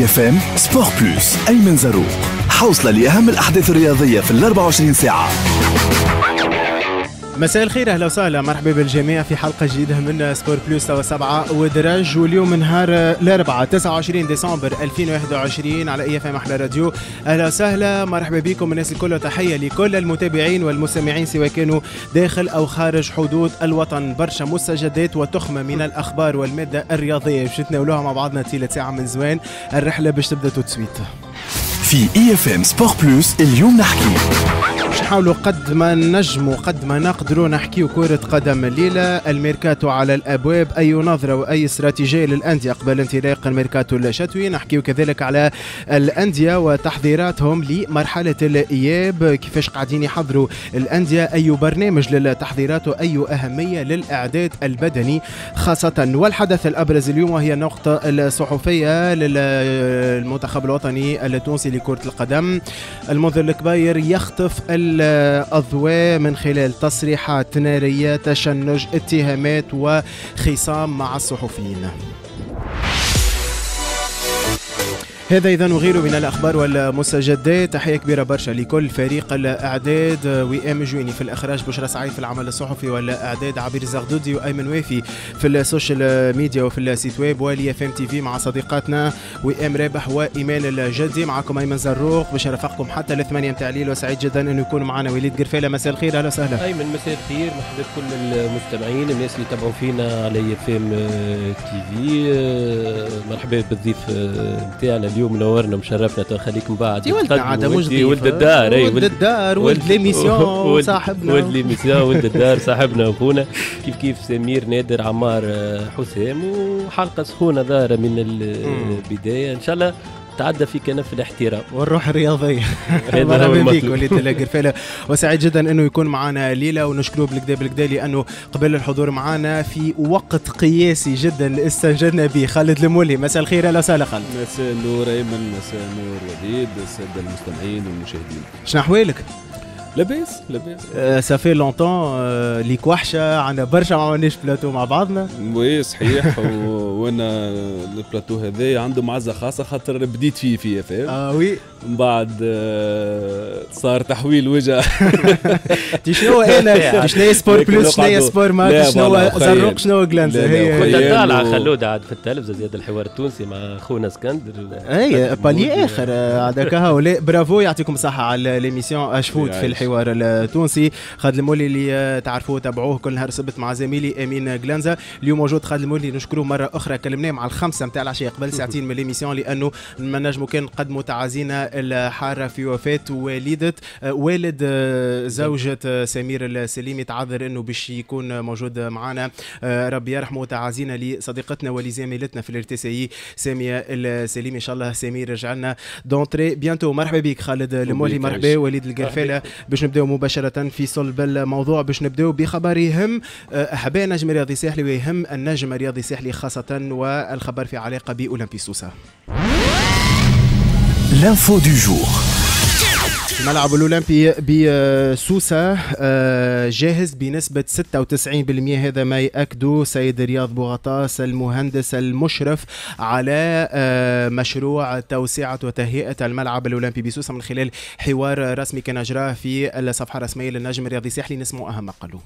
اف ام سبور بلس ايمن زروق حوصله لاهم الاحداث الرياضيه في ال 24 ساعه مساء الخير اهلا وسهلا مرحبا بالجميع في حلقه جديده من سبور بلوس 7 ودرج واليوم نهار الاربعاء 29 ديسمبر 2021 على اي اف ام احلى راديو اهلا وسهلا مرحبا بكم الناس الكل تحيه لكل المتابعين والمستمعين سواء كانوا داخل او خارج حدود الوطن برشا مستجدات وتخمه من الاخبار والماده الرياضيه باش نتناولوها مع بعضنا طيله ساعه من زوان الرحله باش تبدا تو في اي اف ام سبور بلوس اليوم نحكي باش نحاولوا قد ما نجموا قد ما نقدروا نحكيوا كرة قدم الليلة الميركاتو على الأبواب أي نظرة وأي استراتيجية للأندية قبل انطلاق الميركاتو الشتوي نحكيوا كذلك على الأندية وتحضيراتهم لمرحلة الإياب كيفاش قاعدين يحضروا الأندية أي برنامج للتحضيرات وأي أهمية للإعداد البدني خاصة والحدث الأبرز اليوم وهي النقطة الصحفية للمنتخب الوطني التونسي لكرة القدم المنذر الكبير يخطف الأضواء من خلال تصريحات نارية تشنج اتهامات وخصام مع الصحفيين هذا إذا نغير من الأخبار والمستجدات تحية كبيرة برشا لكل فريق الإعداد وئام جويني في الإخراج بشرى سعيد في العمل الصحفي والإعداد عبير زغدودي وأيمن وافي في السوشيال ميديا وفي السيت ويب والي اف ام تي في مع صديقاتنا وئام رابح وإيمان الجدي معكم أيمن زروق باش حتى الثمانية نتاع الليل وسعيد جدا أنه يكون معنا وليد قرفالة مساء الخير أهلا وسهلا أيمن مساء الخير مرحبا بكل المستمعين الناس اللي يتابعوا فينا على اف ام تي في مرحبا بالضيف نتاعنا اليوم منورنا ومشرفنا تو خليك من بعد ولدنا عاد مجدي ولد الدار اي ولد الدار ولد ليميسيون صاحبنا ولد ليميسيون ولد الدار صاحبنا وخونا كيف كيف سمير نادر عمار آه، حسام وحلقه سخونه دار من البدايه ان شاء الله تعدى في كنف الاحترام والروح الرياضيه مرحبا بك وليد القرفيله وسعيد جدا انه يكون معنا ليلى ونشكره بالكدا بالكدا لانه قبل الحضور معنا في وقت قياسي جدا استنجدنا به خالد المولي مساء الخير اهلا وسهلا خالد مساء النور ايمن مساء النور وليد الساده المستمعين والمشاهدين شنو احوالك؟ لاباس لاباس سافي لونتون ليك وحشه عندنا برشا ما عملناش بلاتو مع بعضنا وي صحيح وانا البلاتو هذا عنده معزه خاصه خاطر بديت فيه في اف اه وي من بعد آه، صار تحويل وجه شنو انا شنو سبور بلس شنو سبور ماكس شنو زروق شنو جلانز كنت طالع خلود عاد في التلفزه زياد الحوار التونسي مع خونا اسكندر اي بالي اخر آه، هذاك هؤلاء برافو يعطيكم صحه على ليميسيون اشفوت في الحوار الحوار التونسي خالد المولي اللي تعرفوه تابعوه كل نهار سبت مع زميلي امين جلانزا اليوم موجود خالد المولي نشكروه مره اخرى كلمناه مع الخمسه نتاع العشيه قبل ساعتين من ليميسيون لانه ما نجموا كان نقدموا تعازينا الحاره في وفاه والده والد زوجة سمير السليمي تعذر انه باش يكون موجود معنا ربي يرحمه تعازينا لصديقتنا ولزميلتنا في الار تي سي ساميه السليمي ان شاء الله سمير رجعنا دونتري بيانتو مرحبا بك خالد المولي مرحبا وليد القرفاله باش نبداو مباشره في صلب الموضوع باش نبداو بخبر يهم آه، احباء نجم رياضي ساحلي ويهم النجم الرياضي الساحلي خاصه والخبر في علاقه باولمبي سوسه L'info du jour. ملعب الاولمبي بسوسه آه، جاهز بنسبه 96% هذا ما ياكده سيد رياض بوغطاس المهندس المشرف على آه، مشروع توسعه وتهيئه الملعب الاولمبي بسوسه من خلال حوار رسمي كان اجراه في الصفحه الرسميه للنجم الرياضي الساحلي نسمو اهم ما قالوه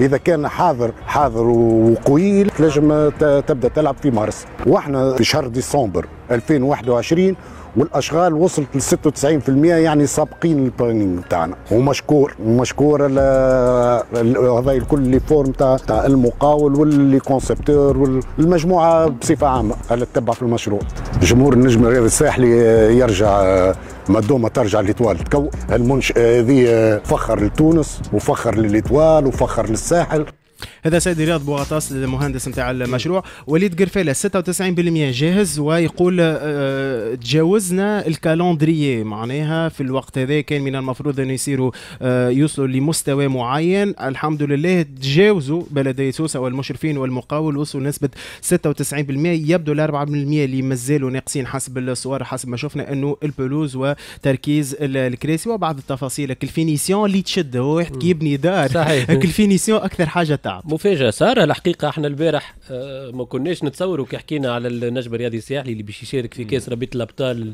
اذا كان حاضر حاضر وقوي تنجم تبدا تلعب في مارس واحنا في شهر ديسمبر 2021 والاشغال وصلت ل 96% يعني سابقين البلانينج تاعنا ومشكور مشكور هذا الكل اللي فورم تاع المقاول واللي كونسبتور والمجموعه بصفه عامه اللي تتبع في المشروع جمهور النجم الرياضي الساحلي يرجع ما دوما ترجع لتوال تكو المنشاه هذه فخر لتونس وفخر للتوال وفخر للساحل هذا سيدي رياض بوغطاس المهندس نتاع المشروع وليد قرفيله 96% جاهز ويقول آه، تجاوزنا الكالندريي معناها في الوقت هذا كان من المفروض انه يصيروا آه، يوصلوا لمستوى معين الحمد لله تجاوزوا بلدي سوسه والمشرفين والمقاول وصلوا نسبه 96% يبدو ال 4% اللي مازالوا ناقصين حسب الصور حسب ما شفنا انه البلوز وتركيز الكراسي وبعض التفاصيل الفينيسيون اللي تشد هو واحد كيبني دار صحيح الفينيسيون اكثر حاجه تعب مفاجاه ساره الحقيقه احنا البارح آه، ما كناش نتصوروا كي حكينا على النجم الرياضي الساحلي اللي باش يشارك في كاس ربيع الابطال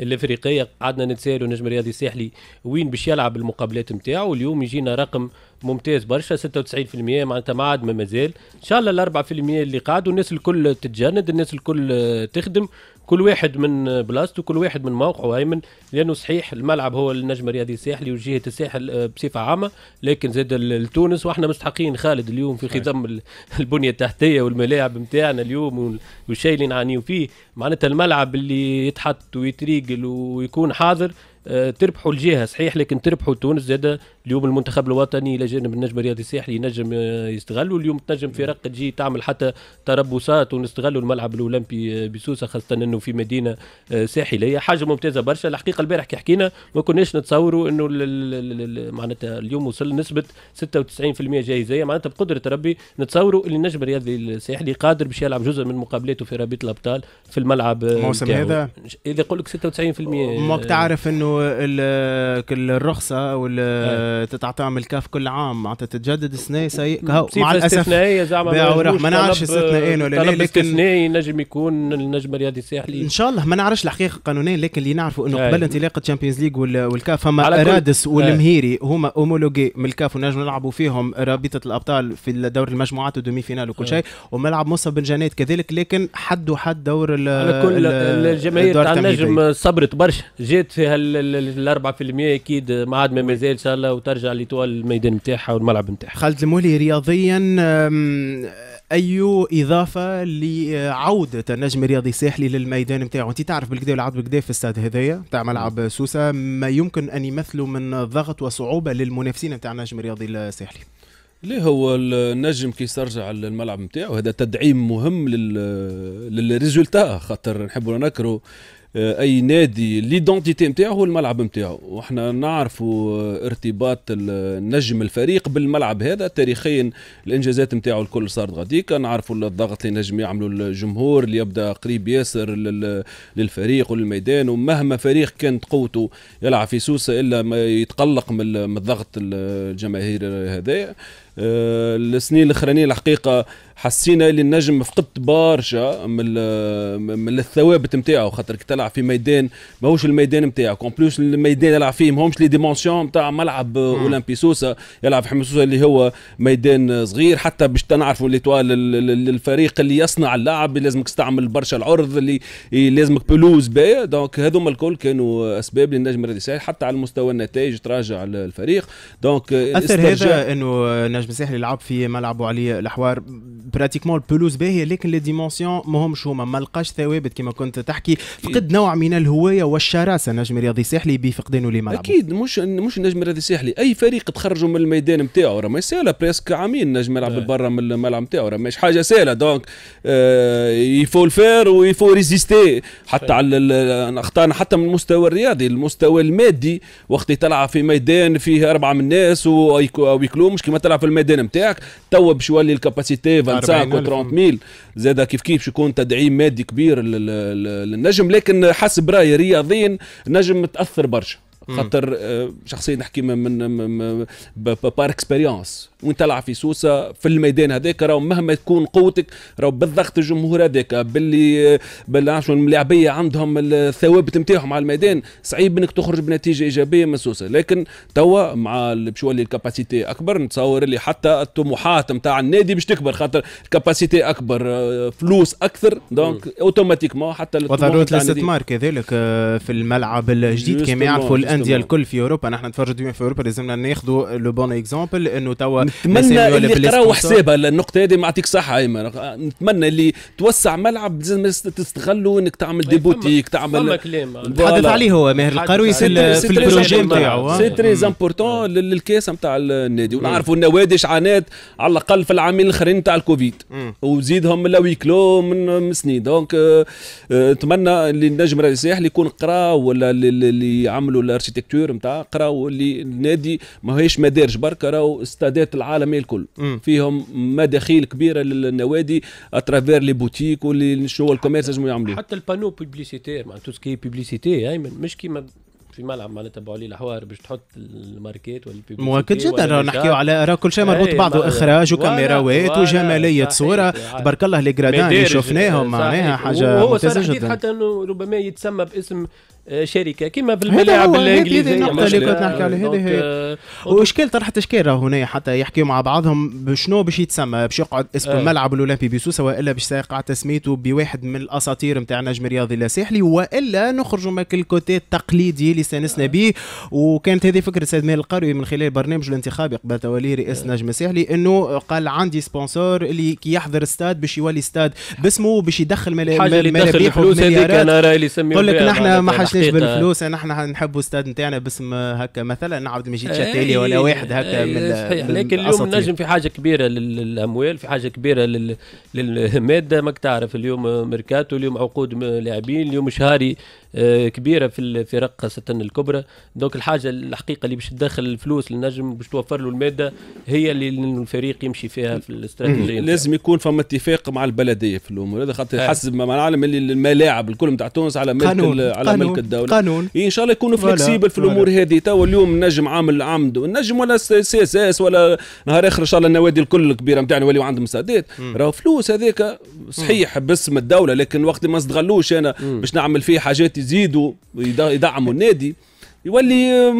الافريقيه قعدنا نتسالوا النجم الرياضي الساحلي وين باش يلعب المقابلات نتاعو اليوم يجينا رقم ممتاز برشا 96% معناتها ما عاد ما مازال ان شاء الله ال 4% اللي قعدوا الناس الكل تتجند الناس الكل تخدم كل واحد من بلاصته كل واحد من موقعه هيمن لانه صحيح الملعب هو النجم الرياضي الساحلي وجهه الساحل آه، بصفه عامه لكن زاد لتونس واحنا مستحقين خالد اليوم في خضم البنيه التحتيه والملاعب نتاعنا اليوم والشيء اللي نعانيو فيه معناتها الملعب اللي يتحط ويتريقل ويكون حاضر آه، تربحوا الجهه صحيح لكن تربحوا تونس زاد اليوم المنتخب الوطني الى جانب النجم الرياضي الساحلي ينجم آه، يستغلوا اليوم تنجم فرق نعم. تجي تعمل حتى تربصات ونستغلوا الملعب الاولمبي آه، بسوسه خاصه انه في مدينه آه، ساحليه حاجه ممتازه برشا الحقيقه البارح كي حكينا ما كناش نتصوروا انه معناتها اليوم وصل نسبه 96% جاهزيه يعني معناتها بقدره ربي نتصوروا اللي النجم الرياضي الساحلي قادر باش يلعب جزء من مقابلاته في رابطه الابطال في الملعب الموسم هذا اذا يقول لك 96% ماك تعرف انه الرخصه وال تتعطي من كاف كل عام معناتها تتجدد سنه سيء مع الاسف باعوا راح ما نعرفش استثنائيين ولا لا لكن استثنائي نجم يكون النجم الرياضي الساحلي ان شاء الله ما نعرفش الحقيقه قانونيا لكن اللي نعرفه انه قبل انطلاق الشامبيونز ليج والكاف فما رادس والمهيري هما اومولوجي من الكاف ونجم نلعبوا فيهم رابطه الابطال في دور المجموعات ودومي فينال وكل شيء وملعب موسى بن جنيد كذلك لكن حد وحد دور ال الجماهير تاع النجم صبرت برشا جات فيها ال 4% اكيد ما عاد ما مازال ان شاء الله وترجع لتوا الميدان نتاعها والملعب نتاعها خالد المولي رياضيا اي اضافه لعوده النجم الرياضي الساحلي للميدان نتاعو انت تعرف بالكدا العظم بالكدا في الاستاد هذايا نتاع ملعب سوسه ما يمكن ان يمثلوا من ضغط وصعوبه للمنافسين نتاع النجم الرياضي الساحلي ليه هو النجم كي يسترجع الملعب نتاعو هذا تدعيم مهم لل للريزولتا خاطر نحبوا نكرو آه، اي نادي ليدونتيتي نتاعو هو الملعب نتاعو وحنا نعرفوا آه، ارتباط النجم الفريق بالملعب هذا تاريخيا الانجازات نتاعو الكل صارت غاديكا نعرفوا الضغط اللي نجم يعملوا الجمهور اللي يبدا قريب ياسر للفريق وللميدان ومهما فريق كانت قوته يلعب في سوسه الا ما يتقلق من الضغط الجماهير هذايا آه، السنين الاخرانيه الحقيقه حسينا اللي النجم فقدت برشا من من الثوابت نتاعو خاطر كي تلعب في ميدان ماهوش الميدان نتاعك اون بلوس الميدان يلعب فيه ماهمش لي ديمونسيون نتاع ملعب اولمبي سوسه يلعب حمص اللي هو ميدان صغير حتى باش تنعرفوا ليطوال الفريق اللي يصنع اللعب لازمك تستعمل برشا العرض اللي لازمك بلوز باهيه دونك هذوما الكل كانوا اسباب للنجم الرئيسي حتى على مستوى النتائج تراجع الفريق دونك اثر هذا انه نجم الساحلي يلعب في ملعبه عليه الحوار براتيكمون البلوز باهيه لكن لي ديمونسيون ماهمش هما ما لقاش ثوابت كما كنت تحكي فقد نوع من الهوايه والشراسه نجم رياضي ساحلي بفقدانه لملعبه اكيد مش مش النجم الرياضي الساحلي اي فريق تخرجوا من الميدان نتاعو راه ما سهله بريسك عامين نجم يلعب نعم. برا من الملعب نتاعو راه مش حاجه سهله دونك آه يفو الفير ويفو ريزيستي حتى طيب. على اخطانا حتى من المستوى الرياضي المستوى المادي وقت تلعب في ميدان فيه اربعه من الناس ويكلو مش كما تلعب في الميدان نتاعك توا باش يولي الكاباسيتي 25 و 30 ميل زاد كيف كيف باش يكون تدعيم مادي كبير للنجم لكن حسب رايي رياضيا نجم متاثر برشا خاطر آه، شخصيا نحكي من, من بار اكسبيريونس وانت تلعب في سوسه في الميدان هذاك راه مهما تكون قوتك راه بالضغط الجمهور هذاك باللي بالعشو اللاعبيه عندهم الثوابت نتاعهم على الميدان صعيب انك تخرج بنتيجه ايجابيه من سوسه لكن توا مع باش يولي الكاباسيتي اكبر نتصور اللي حتى الطموحات نتاع النادي باش تكبر خاطر الكاباسيتي اكبر آه، فلوس اكثر دونك اوتوماتيكمون حتى وضروره الاستثمار كذلك في الملعب الجديد كما يعرفوا الانديه يعني. الكل في اوروبا نحن نتفرجوا ديما في اوروبا لازمنا ناخذوا لو بون اكزومبل انه توا نتمنى اللي قراو حسابها النقطه هذه ما اعطيك صحه ايمن نتمنى اللي توسع ملعب لازم تستغلوا انك تعمل دي بوتيك تعمل تحدث عليه هو ماهر القروي في البروجي نتاعو سي تري امبورتون للكاس نتاع النادي ونعرفوا النوادي شعانات على الاقل في العامين الاخرين نتاع الكوفيد وزيدهم لا ويكلو من سنين دونك آه، آه، نتمنى اللي النجم الرئيسي اللي يكون قرا ولا اللي يعملوا الاركيتكتور نتاع قراو اللي النادي ماهيش مدارج برك راهو استادات العالم الكل م. فيهم مداخيل كبيره للنوادي اترافير لي بوتيك واللي شنو الكوميرس لازم يعملوه حتى البانو بوبليسيتير معناتها توسكي سكي بوبليسيتي ايمن مش كيما في ملعب معناتها تبعوا لي الحوار باش تحط الماركات والبيبليسيتي مؤكد جدا نحكيو على راه كل شيء مربوط ببعضه اخراج وكاميرات وجماليه صوره تبارك الله لي جرادان اللي شفناهم معناها حاجه ممتازه جدا حتى انه ربما يتسمى باسم شركه كما بالملاعب الانجليزيه هذه النقطه اللي كنت نحكي عليها هذه واشكال طرحت اشكال هنا حتى يحكيوا مع بعضهم شنو باش يتسمى باش يقعد اسم آه. الملعب الاولمبي بسوسه والا باش يقع تسميته بواحد من الاساطير نتاع نجم رياضي الساحلي والا نخرجوا من الكوتي التقليدي اللي استانسنا به آه. وكانت هذه فكره سيد مال القروي من خلال برنامجه الانتخابي قبل تولي رئيس آه. نجم الساحلي انه قال عندي سبونسور اللي كي يحضر استاد باش يولي استاد باسمه باش يدخل ملابيح حاجه اللي تدخل هذيك انا راي اللي قال لك نحن ما حاجة علاش بالفلوس انا يعني احنا نحبوا استاد نتاعنا باسم هكا مثلا عبد المجيد شتالي إيه، ولا إيه، واحد هكا إيه، من صحيح لكن اليوم نجم في حاجه كبيره للاموال في حاجه كبيره للماده ماك تعرف اليوم ميركاتو اليوم عقود لاعبين اليوم شهاري آه، كبيره في الفرق خاصه الكبرى دونك الحاجه الحقيقه اللي باش تدخل الفلوس للنجم باش توفر له الماده هي اللي الفريق يمشي فيها في الاستراتيجيه لازم يكون فما اتفاق مع البلديه في الامور هذا خاطر حسب ما نعلم اللي الملاعب الكل نتاع تونس على ملك على ملك الدوله قانون إيه، ان شاء الله يكونوا فلكسيبل في الامور هذه توا اليوم نجم عامل عمد النجم ولا سي اس اس ولا نهار اخر ان شاء الله النوادي الكل الكبيره نتاعنا وليو عندهم سادات راه فلوس هذاك صحيح باسم الدوله لكن وقت ما استغلوش انا باش نعمل فيه حاجات يزيدوا يدعموا النادي يولي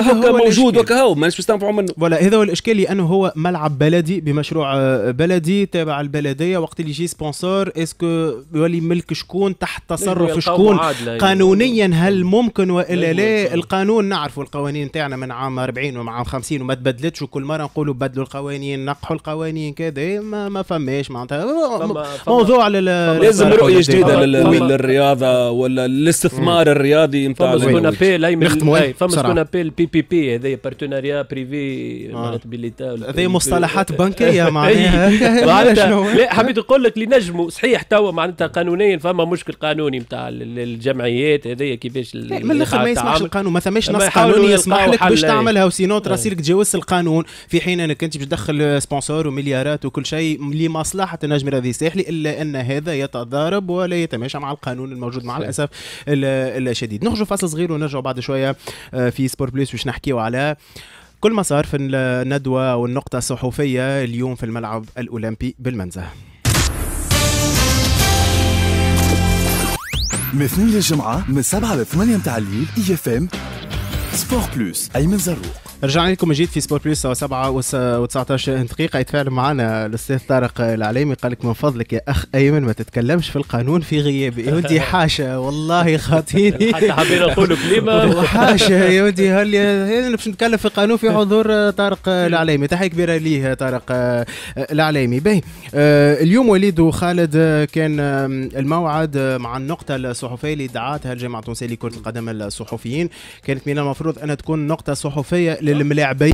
هكا موجود هو ماناش مستنفعوا منه فوالا هذا هو الاشكال لانه هو ملعب بلدي بمشروع آه، بلدي تابع البلديه وقت اللي يجي سبونسور اسكو يولي ملك شكون تحت تصرف شكون قانونيا هل ممكن والا لا القانون نعرفوا القوانين تاعنا من عام 40 ومن عام 50 وما تبدلتش وكل مره نقولوا بدلوا القوانين نقحوا القوانين كذا إيه، ما, ما فماش معناتها موضوع لازم رؤيه جديده للرياضه ولا الاستثمار الرياضي نتاع فما شكون ابيل بي بي بي هذايا بارتناريا بريفي معناتها بالليتا هذه مصطلحات بنكيه معناها لا حبيت نقول لك اللي نجموا صحيح توا معناتها قانونيا فما مشكل قانوني نتاع الجمعيات هذيا كيفاش إيه، من الاخر ما يسمعش القانون ما ثماش نص قانوني يسمح لك باش تعملها وسينو تراسيلك تجاوز تجاوزت القانون في حين انك انت باش تدخل سبونسور ومليارات وكل شيء لمصلحه النجم الرياضي الساحلي الا ان هذا يتضارب ولا يتماشى مع القانون الموجود مع الاسف الشديد نخرجوا فاصل صغير ونرجعوا بعد شويه آه، في سبور بلس باش نحكيو على كل ما صار في الندوه والنقطه الصحفيه اليوم في الملعب الاولمبي بالمنزه من اثنين للجمعة من سبعة لثمانية متاع الليل اي اف ام سبور بلوس أيمن زروق رجعنا لكم جديد في سبورت بلس 7 و19 دقيقه يتفاعل معنا الاستاذ طارق العليمي قال لك من فضلك يا اخ ايمن ما تتكلمش في القانون في غيابي يا ودي حاشا والله خاطيني حتى حبينا نقولوا كلمه حاشا يا ودي هل باش نتكلم في القانون في حضور طارق العليمي تحيه كبيره ليه طارق العليمي باهي آه، اليوم وليد وخالد آه، كان الموعد آه، مع النقطه الصحفيه اللي دعاتها الجامعه التونسيه لكره القدم الصحفيين كانت من المفروض انها تكون نقطه صحفيه للملاعبيه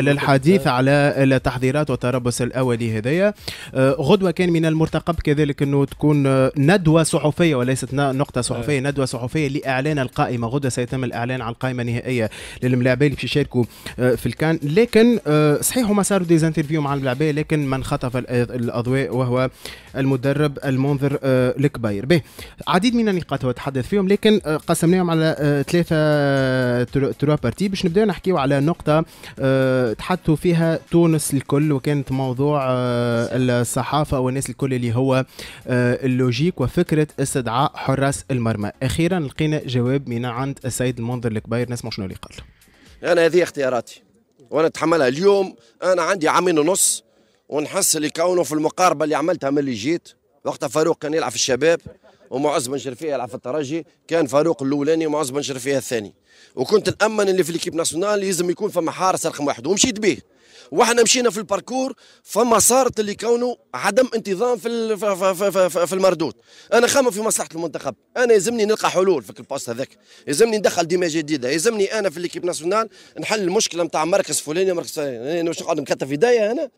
للحديث على التحضيرات والتربص الاولي هذايا آه، غدوه كان من المرتقب كذلك انه تكون آه، ندوه صحفيه وليست نقطه صحفيه ندوه صحفيه لاعلان القائمه غدوه سيتم الاعلان عن القائمه النهائيه للملاعبيه اللي يشاركوا آه، في الكان لكن صحيح هما صاروا ديزانترفيو مع الملاعبيه لكن من خطف الاضواء وهو المدرب المنذر الكبير به عديد من النقاط هو تحدث فيهم لكن قسمناهم على ثلاثه تروا بارتي باش نبداو نحكيو على على نقطة آه، تحدثوا فيها تونس الكل وكانت موضوع آه، الصحافة والناس الكل اللي هو آه، اللوجيك وفكرة استدعاء حراس المرمى أخيرا لقينا جواب من عند السيد المنذر الكبير نسمع شنو اللي قال أنا هذه اختياراتي وأنا أتحملها اليوم أنا عندي عامين ونص ونحس اللي كونه في المقاربة اللي عملتها من اللي جيت وقتها فاروق كان يلعب في الشباب ومعز بن شرفيه يلعب في الترجي كان فاروق الاولاني ومعز بن شرفيه الثاني وكنت نامن اللي في ليكيب ناسيونال لازم يكون فما حارس رقم واحد ومشيت به واحنا مشينا في الباركور فما صارت اللي كونه عدم انتظام في في المردود انا خام في مصلحه المنتخب انا يلزمني نلقى حلول في البوست هذاك يلزمني ندخل ديما جديده يلزمني انا في ليكيب ناسيونال نحل المشكله نتاع مركز فلاني مركز فلاني انا مش نقعد نكتف يديا انا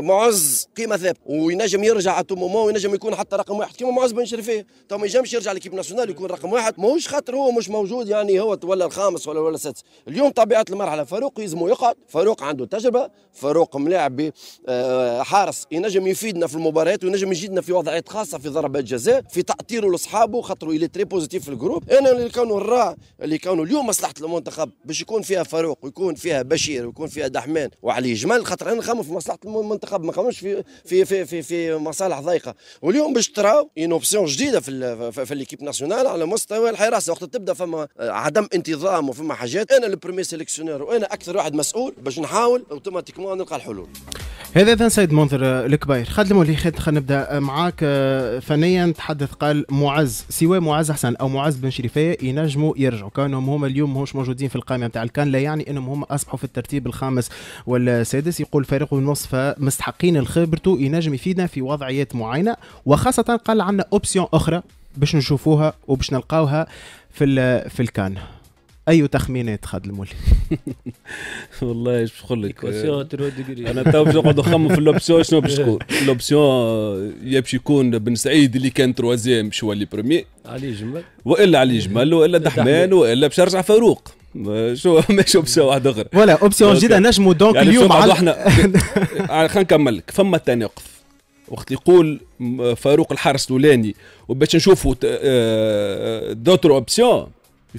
معز قيمه ثابته وينجم يرجع اتو وينجم يكون حتى رقم واحد كيما معز بن شريفيه تو ما ينجمش يرجع ليكيب ناسيونال يكون رقم واحد ماهوش خاطر هو مش موجود يعني هو ولا الخامس ولا ولا السادس اليوم طبيعه المرحله فاروق يلزمه يقعد فاروق عنده تجربه فاروق ملاعبي آه، حارس ينجم يفيدنا في المباريات وينجم يجيدنا في وضعيات خاصه في ضربات جزاء في تاطيره لاصحابه خاطر الي تري بوزيتيف في الجروب انا اللي كانوا الرا اللي كانوا اليوم مصلحه المنتخب باش يكون فيها فاروق ويكون فيها بشير ويكون فيها دحمان وعلي جمال خاطر انا نخمم في مصلحه المنتخب ما نخممش في في في في, في مصالح ضيقه واليوم باش تراو اون اوبسيون جديده في في ليكيب ناسيونال على مستوى الحراسه وقت تبدا فما عدم انتظام وفما حاجات انا البريمي سيليكسيونير وانا اكثر واحد مسؤول باش نحاول اوتوماتيكمون نخدموا ونلقى الحلول هذا اذا سيد منذر الكبير خالد المولي خالد خلينا نبدا معاك فنيا آه، تحدث قال معز سواء معز حسن او معز بن شريفيه ينجموا يرجعوا كانهم هما اليوم ماهوش موجودين في القائمه نتاع الكان لا يعني انهم هما اصبحوا في الترتيب الخامس والسادس يقول فريق النصف مستحقين لخبرته ينجم يفيدنا في وضعيات معينه وخاصه قال عندنا اوبسيون اخرى باش نشوفوها وباش نلقاوها في في الكان اي تخمينات خد المولي والله ايش بقول لك انا تو باش نقعد نخمم في لوبسيون شنو باش تكون لوبسيون يا باش يكون بن سعيد اللي كان تروازيام باش يولي برومي علي جمل والا علي جمل والا دحمان والا باش يرجع فاروق شو ماشي اوبسيون واحد اخرى ولا اوبسيون جديده نجموا دونك يعني اليوم على احنا آه، خلينا نكمل لك فما تناقض وقت يقول فاروق الحارس الاولاني وباش نشوفوا آه، آه، دوتر اوبسيون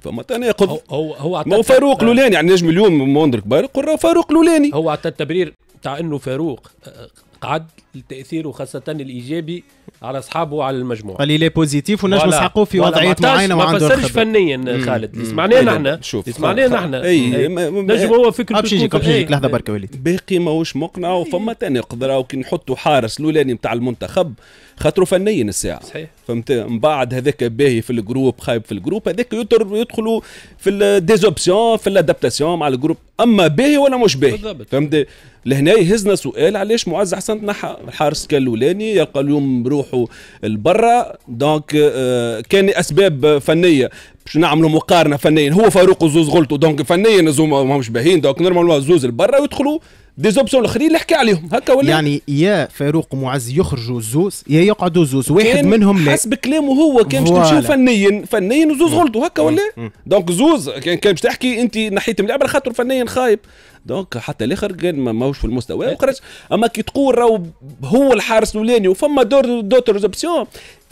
فما ثاني يقض هو, هو ما هو فاروق لولاني يعني نجم اليوم موندر كبار يقول فاروق لولاني هو عطى التبرير تاع انه فاروق آه، قعد التاثير وخاصه الايجابي على اصحابه وعلى المجموعه. قال لي بوزيتيف ونجم نسحقوه في وضعيه معينه ما فسرش فنيا خالد اللي سمعناه إيه، نحن شوف سمعناه نحن إيه، إيه. نجم هو فكره باش يجيك باش يجيك لحظه برك وليد باقي ماهوش مقنع وفما تناقض قدرة كي نحطوا حارس الاولاني نتاع المنتخب خاطروا فنيا الساعه صحيح فهمت من بعد هذاك باهي في الجروب خايب في الجروب هذاك يدخلوا في الديزوبسيون في الادابتاسيون مع الجروب اما باهي ولا مش باهي فهمت لهنا يهزنا سؤال علاش معز حسن تنحى الحارس كان الاولاني يلقى اليوم بروحه لبرا دونك آه، كان اسباب فنيه باش نعملوا مقارنه فنيا هو فاروق وزوز غلطوا دونك فنيا زوز ماهمش باهين دونك نورمالمون زوز لبرا ويدخلوا دي زوبسيون الاخرين اللي حكى عليهم هكا ولا يعني يا فاروق معز يخرجوا زوز يا يقعدوا زوز واحد منهم لا حسب كلامه هو كان باش تمشيو فنيا فنيا وزوز غلطوا هكا ولا دونك زوز كان باش تحكي انت نحيت من اللعبه خاطر فنيا خايب دونك حتى الاخر كان ماهوش في المستوى وخرج اما كي تقول راهو هو الحارس الاولاني وفما دور دوتر زوبسيون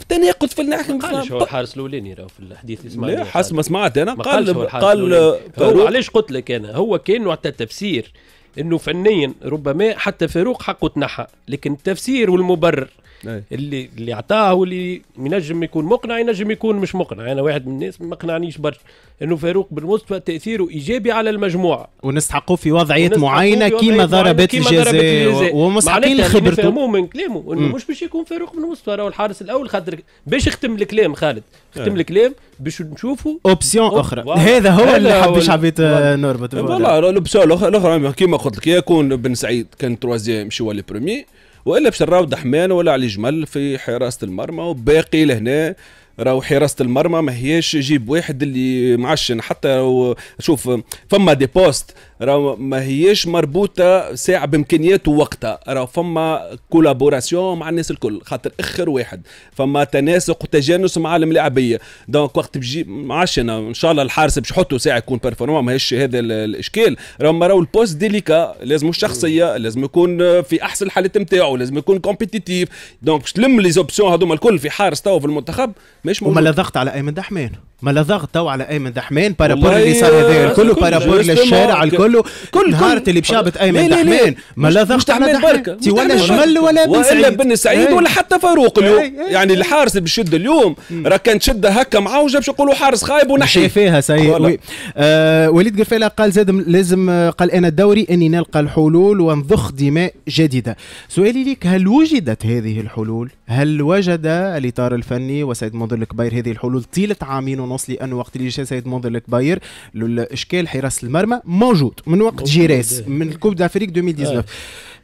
تناقض في الناحيه ما قالش هو الحارس الاولاني راهو في الحديث اللي سمعت لا حسب ما سمعت انا قال قال علاش قلت لك انا هو كانه وقت التفسير انه فنيا ربما حتى فاروق حقه تنحى لكن التفسير والمبرر أي. اللي اللي عطاه هو اللي ينجم يكون مقنع ينجم يكون مش مقنع انا واحد من الناس ما قنعنيش برشا انه فاروق بن مصطفى تاثيره ايجابي على المجموعه ونستحقوه في وضعيه معينه كيما ضربات الجزاء ومستحقين خبرته معناتها من كلامه انه مش باش يكون فاروق بن مصطفى راهو الحارس الاول خاطر باش يختم الكلام خالد يختم الكلام باش نشوفوا اوبسيون اخرى واو. هذا هو اللي حبيت حبيت آه، نربط والله الاوبسيون الاخرى كيما قلت لك يا يكون بن سعيد كان تروازيام شو لي بروميي والا باش دحمان ولا علي جمل في حراسه المرمى وباقي لهنا راهو حراسه المرمى ما هياش جيب واحد اللي معشن حتى لو شوف فما دي بوست راهو ما هيش مربوطه ساعه بامكانياته ووقتها راهو فما كولابوراسيون مع الناس الكل خاطر اخر واحد فما تناسق وتجانس مع الملاعبيه دونك وقت بجي معشن ان شاء الله الحارس باش يحطه ساعه يكون بيرفورمون ماهيش هذا الاشكال راهو راهو البوست ديليكا لازم الشخصيه لازم يكون في احسن الحالات نتاعو لازم يكون كومبيتيتيف دونك تلم لي زوبسيون هذوما الكل في حارس تو في المنتخب مش موجود وما لا ضغط على ايمن دحمان ما لا تو على ايمن دحمين بارابور اللي صار هذا الكل بارابور للشارع الكل كل نهار اللي بشابت ايمن دحمين ما لا ضغط على بركه ولا جمل ولا بن سعيد ولا بن سعيد ولا حتى فاروق اليوم إيه، إيه، يعني الحارس إيه. اللي بشد اليوم راه كان تشده هكا معوجه باش يقولوا حارس خايب ونحي فيها سي آه، وليد قرفيلا قال زاد لازم آه، قال انا دوري اني نلقى الحلول ونضخ دماء جديده سؤالي لك هل وجدت هذه الحلول هل وجد الاطار الفني وسيد منذر الكبير هذه الحلول طيله عامين ونص بالنص لانه وقت اللي جا سيد منظر الكباير الاشكال حراس المرمى موجود من وقت جيريس من الكوب دافريك 2019 آه.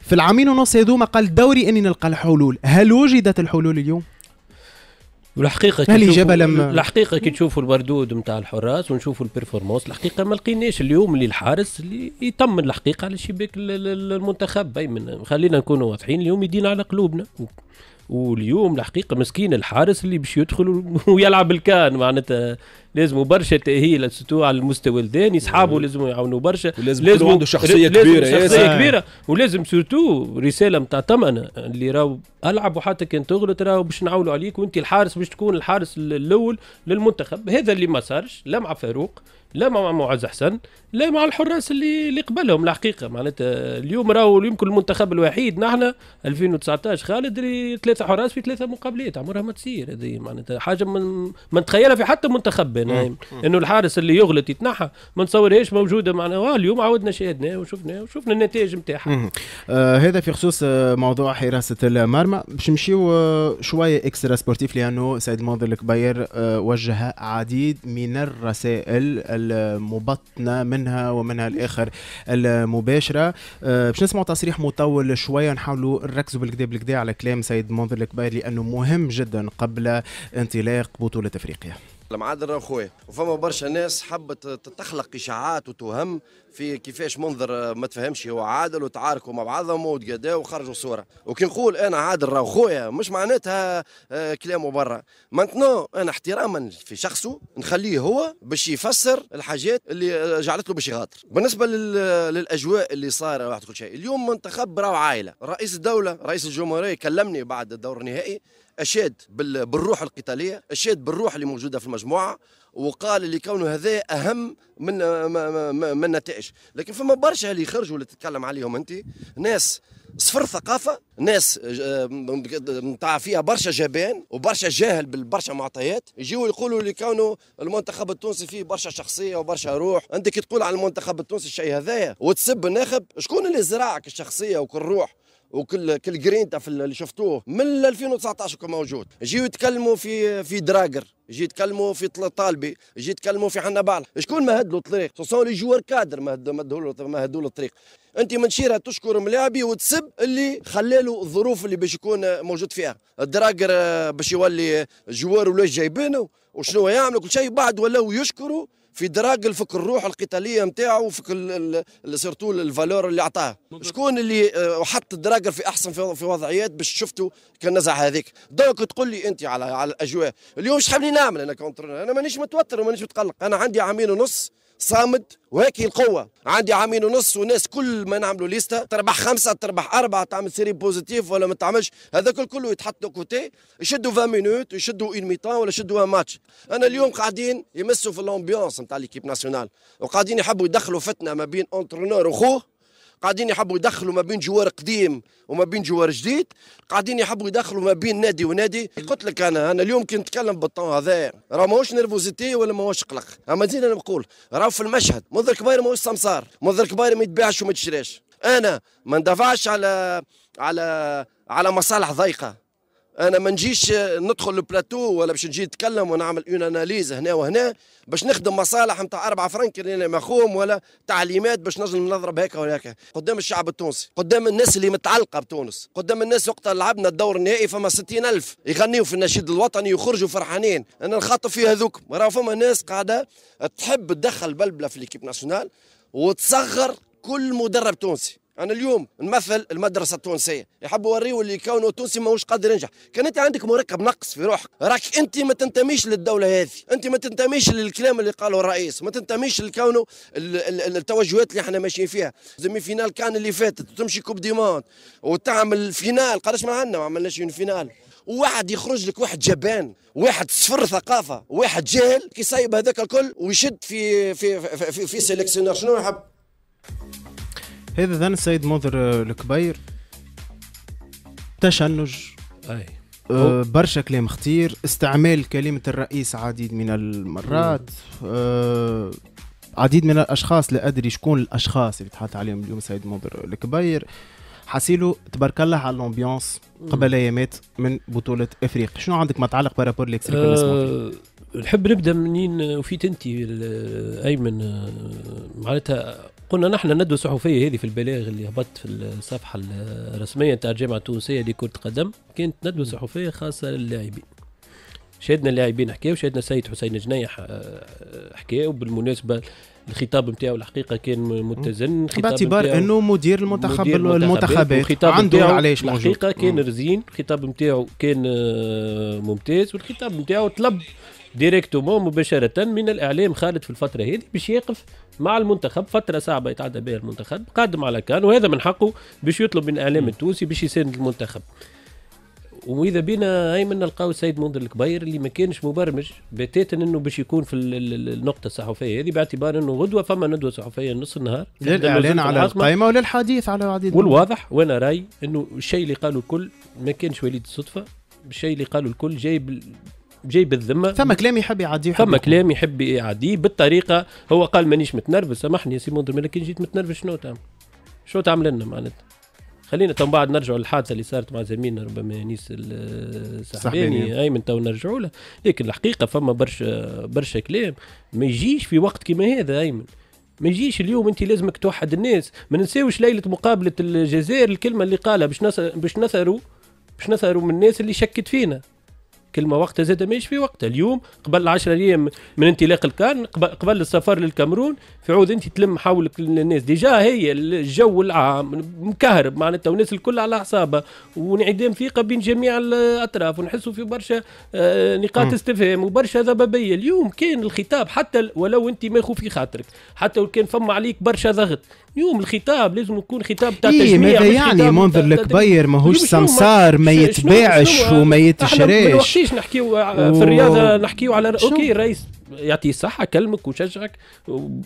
في العامين ونص هذوما قال دوري اني نلقى الحلول هل وجدت الحلول اليوم؟ والحقيقة كي لما الحقيقة كي تشوفوا البردود نتاع الحراس ونشوفوا البيرفورمانس الحقيقة ما لقيناش اليوم اللي الحارس اللي يطمن الحقيقة على شباك المنتخب أي من خلينا نكونوا واضحين اليوم يدينا على قلوبنا واليوم الحقيقه مسكين الحارس اللي باش يدخل ويلعب الكان معناتها لازم برشا تاهيل سيتو على المستوى الثاني اصحابه لازم يعاونوا برشا لازم لازم عنده شخصيه كبيره لازم شخصيه آه. كبيره ولازم سورتو رساله نتاع طمأنة اللي راهو العب وحتى كان تغلط راهو باش نعولوا عليك وانت الحارس باش تكون الحارس الاول للمنتخب هذا اللي ما صارش لا مع فاروق لا مع معز حسن لا مع الحراس اللي اللي قبلهم الحقيقه معناتها اليوم راهو يمكن المنتخب الوحيد نحن 2019 خالد ثلاثه حراس في ثلاثه مقابلات عمرها ما تصير هذه معناتها حاجه ما نتخيلها في حتى منتخب بنايم انه الحارس اللي يغلط يتنحى ما نصورهاش موجوده معنا آه، اليوم عاودنا شاهدنا وشفنا وشفنا النتائج نتاعها آه، هذا في خصوص آه، موضوع حراسه المرمى باش نمشيو شويه اكسترا سبورتيف لانه سيد الماضي الكبير وجه عديد من الرسائل المبطنه منها ومنها الاخر المباشره باش نسمعوا تصريح مطول شويه نحاولوا نركزوا بالكدا بالكدا على كلام سيد منظر الكبير لانه مهم جدا قبل انطلاق بطوله افريقيا المعادن راهو خويا وفما برشا ناس حبت تخلق اشاعات وتهم في كيفاش منظر ما تفهمش هو عادل وتعاركوا مع بعضهم وتقاداوا وخرجوا صوره وكي نقول انا عادل راهو خويا مش معناتها آه، كلامه برا مانتنو انا احتراما في شخصه نخليه هو باش يفسر الحاجات اللي جعلت له باش يخاطر بالنسبه للاجواء اللي صايره واحد كل شيء اليوم منتخب راهو عائله رئيس الدوله رئيس الجمهوريه كلمني بعد الدور النهائي اشاد بالروح القتاليه اشاد بالروح اللي موجوده في المجموعه وقال اللي كونه هذا اهم من من النتائج لكن فما برشا اللي يخرجوا اللي تتكلم عليهم انت ناس صفر ثقافة ناس نتاع آه، فيها برشا جبان وبرشا جاهل بالبرشا معطيات يجيو يقولوا اللي كانوا المنتخب التونسي فيه برشا شخصية وبرشا روح أنت كي تقول على المنتخب التونسي الشيء هذايا وتسب الناخب شكون اللي زرعك الشخصية وكل روح وكل كل جرينتا في اللي شفتوه من 2019 موجود جيو يتكلموا في في دراجر جيت يتكلموا في طالبي جيت يتكلموا في حنا بعض شكون مهد له الطريق سون لي جوار كادر مهد له الطريق انت من شيرها تشكر ملاعبي وتسب اللي خلاله الظروف اللي باش يكون موجود فيها الدراجر باش يولي جوار ولا جايبينه وشنو يعملوا كل شيء بعد ولاو يشكروا في دراج الفك الروح القتاليه نتاعو وفك سيرتو الفالور اللي عطاه شكون اللي آه، حط الدراجر في احسن في وضعيات باش شفتوا كالنزعه هذيك دونك تقول لي انت على على الاجواء اليوم شحال نعمل انا كونتر انا مانيش متوتر ومانيش متقلق انا عندي عامين ونص صامد وهيك القوة عندي عامين ونص وناس كل ما نعملوا ليستا تربح خمسة تربح أربعة تعمل سيري بوزيتيف ولا ما تعملش هذا كل كله يتحط دو كوتي يشدوا 20 مينوت يشدوا اون ميتان ولا يشدوا ان ماتش أنا اليوم قاعدين يمسوا في الأمبيونس نتاع ليكيب ناسيونال وقاعدين يحبوا يدخلوا فتنة ما بين اونترونور وخوه قاعدين يحبوا يدخلوا ما بين جوار قديم وما بين جوار جديد قاعدين يحبوا يدخلوا ما بين نادي ونادي قلت لك انا انا اليوم كنت نتكلم بالطون هذا راه ماهوش نيرفوزيتي ولا ماهوش قلق اما زين انا نقول راه في المشهد منذ الكبار ماهوش سمسار منذ الكبار ما يتباعش وما تشراش انا ما ندافعش على على على مصالح ضيقه انا ما نجيش ندخل البلاتو ولا باش نجي نتكلم ونعمل اون اناليز هنا وهنا باش نخدم مصالح نتاع 4 فرنك اللي مخوم ولا تعليمات باش نجم نضرب هكا ولا قدام الشعب التونسي قدام الناس اللي متعلقه بتونس قدام الناس وقت لعبنا الدور النهائي فما 60000 يغنيوا في النشيد الوطني ويخرجوا فرحانين انا نخاطب في هذوك راه فما ناس قاعده تحب تدخل بلبله في ليكيب ناسيونال وتصغر كل مدرب تونسي انا اليوم نمثل المدرسه التونسيه يحب اوريه اللي كونه تونسي ماهوش قادر ينجح كان انت عندك مركب نقص في روحك راك انت ما تنتميش للدوله هذه انت ما تنتميش للكلام اللي قاله الرئيس ما تنتميش لكونه التوجهات اللي احنا ماشيين فيها زمي فينال كان اللي فاتت وتمشي كوب ديموند وتعمل فينال قداش ما عندنا ما عملناش فينال واحد يخرج لك واحد جبان واحد صفر ثقافه واحد جاهل كيسايب هذاك الكل ويشد في في في, في, في سيليكسيونر شنو يحب هذا ذن السيد منذر آه، الكبير تشنج اي آه، برشا كلام خطير استعمال كلمة الرئيس عديد من المرات أه عديد من الأشخاص لا أدري شكون الأشخاص اللي تحدث عليهم اليوم سيد منذر الكبير حسيلو تبارك الله على الامبيونس قبل ايامات من بطوله افريقيا شنو عندك ما تعلق بارابور ليكس نحب نبدا منين وفيت انت ايمن آه، معناتها قلنا نحن الندوه الصحفيه هذه في البلاغ اللي هبط في الصفحه الرسميه تاع الجامعه التونسيه لكره القدم كانت ندوه صحفيه خاصه للاعبين شهدنا اللاعبين حكاو وشهدنا السيد حسين جنيح آه، آه، حكاو بالمناسبه الخطاب نتاعو الحقيقه كان متزن باعتبار انه مدير المنتخب المنتخبات عنده علاش الحقيقه كان رزين الخطاب نتاعو كان آه، ممتاز والخطاب نتاعو طلب ديريكتومون مباشره من الاعلام خالد في الفتره هذه باش يقف مع المنتخب فتره صعبه يتعدى بها المنتخب قادم على كان وهذا من حقه باش يطلب من الاعلام التونسي باش يساند المنتخب واذا بينا ايمن نلقاو السيد منذر الكبير اللي ما كانش مبرمج بتاتا انه باش يكون في النقطه الصحفيه هذه باعتبار انه غدوه فما ندوه صحفيه نص النهار للاعلان على القائمه وللحديث على العديد والواضح وانا راي انه الشيء اللي قالوا الكل ما كانش وليد الصدفه الشيء اللي قالوا الكل جايب جاي بالذمه فما كلام يحب يعديه فما كلام يحب يعديه بالطريقه هو قال مانيش متنرفز سامحني يا سي منذر مالك كي جيت متنرفز شنو تعمل؟ شنو تعمل لنا معناتها؟ خلينا تو بعد نرجعوا للحادثه اللي صارت مع زميلنا ربما يانيس السحباني ايمن تو نرجعوا له لكن الحقيقه فما برشا برشا كلام ما يجيش في وقت كما هذا ايمن ما يجيش اليوم انت لازمك توحد الناس ما ننساوش ليله مقابله الجزائر الكلمه اللي قالها باش نثروا باش نثروا من الناس اللي شكت فينا كل ما وقتها زاد ماهيش في وقتها اليوم قبل 10 ايام من انطلاق الكان قبل السفر للكامرون في عود انت تلم حولك الناس ديجا هي الجو العام مكهرب معناتها والناس الكل على اعصابها وانعدام ثقه بين جميع الاطراف ونحسوا في برشا آه، نقاط استفهام وبرشا ذبابيه اليوم كان الخطاب حتى ولو انت ما في خاطرك حتى لو كان فما عليك برشا ضغط اليوم الخطاب لازم يكون خطاب تاع إيه ماذا يعني منظر الكبير ماهوش سمسار ما يتباعش وما يتشراش احنا نحكيو آه، في الرياضه نحكيو على اوكي الرئيس يعطيه الصحة كلمك وشجعك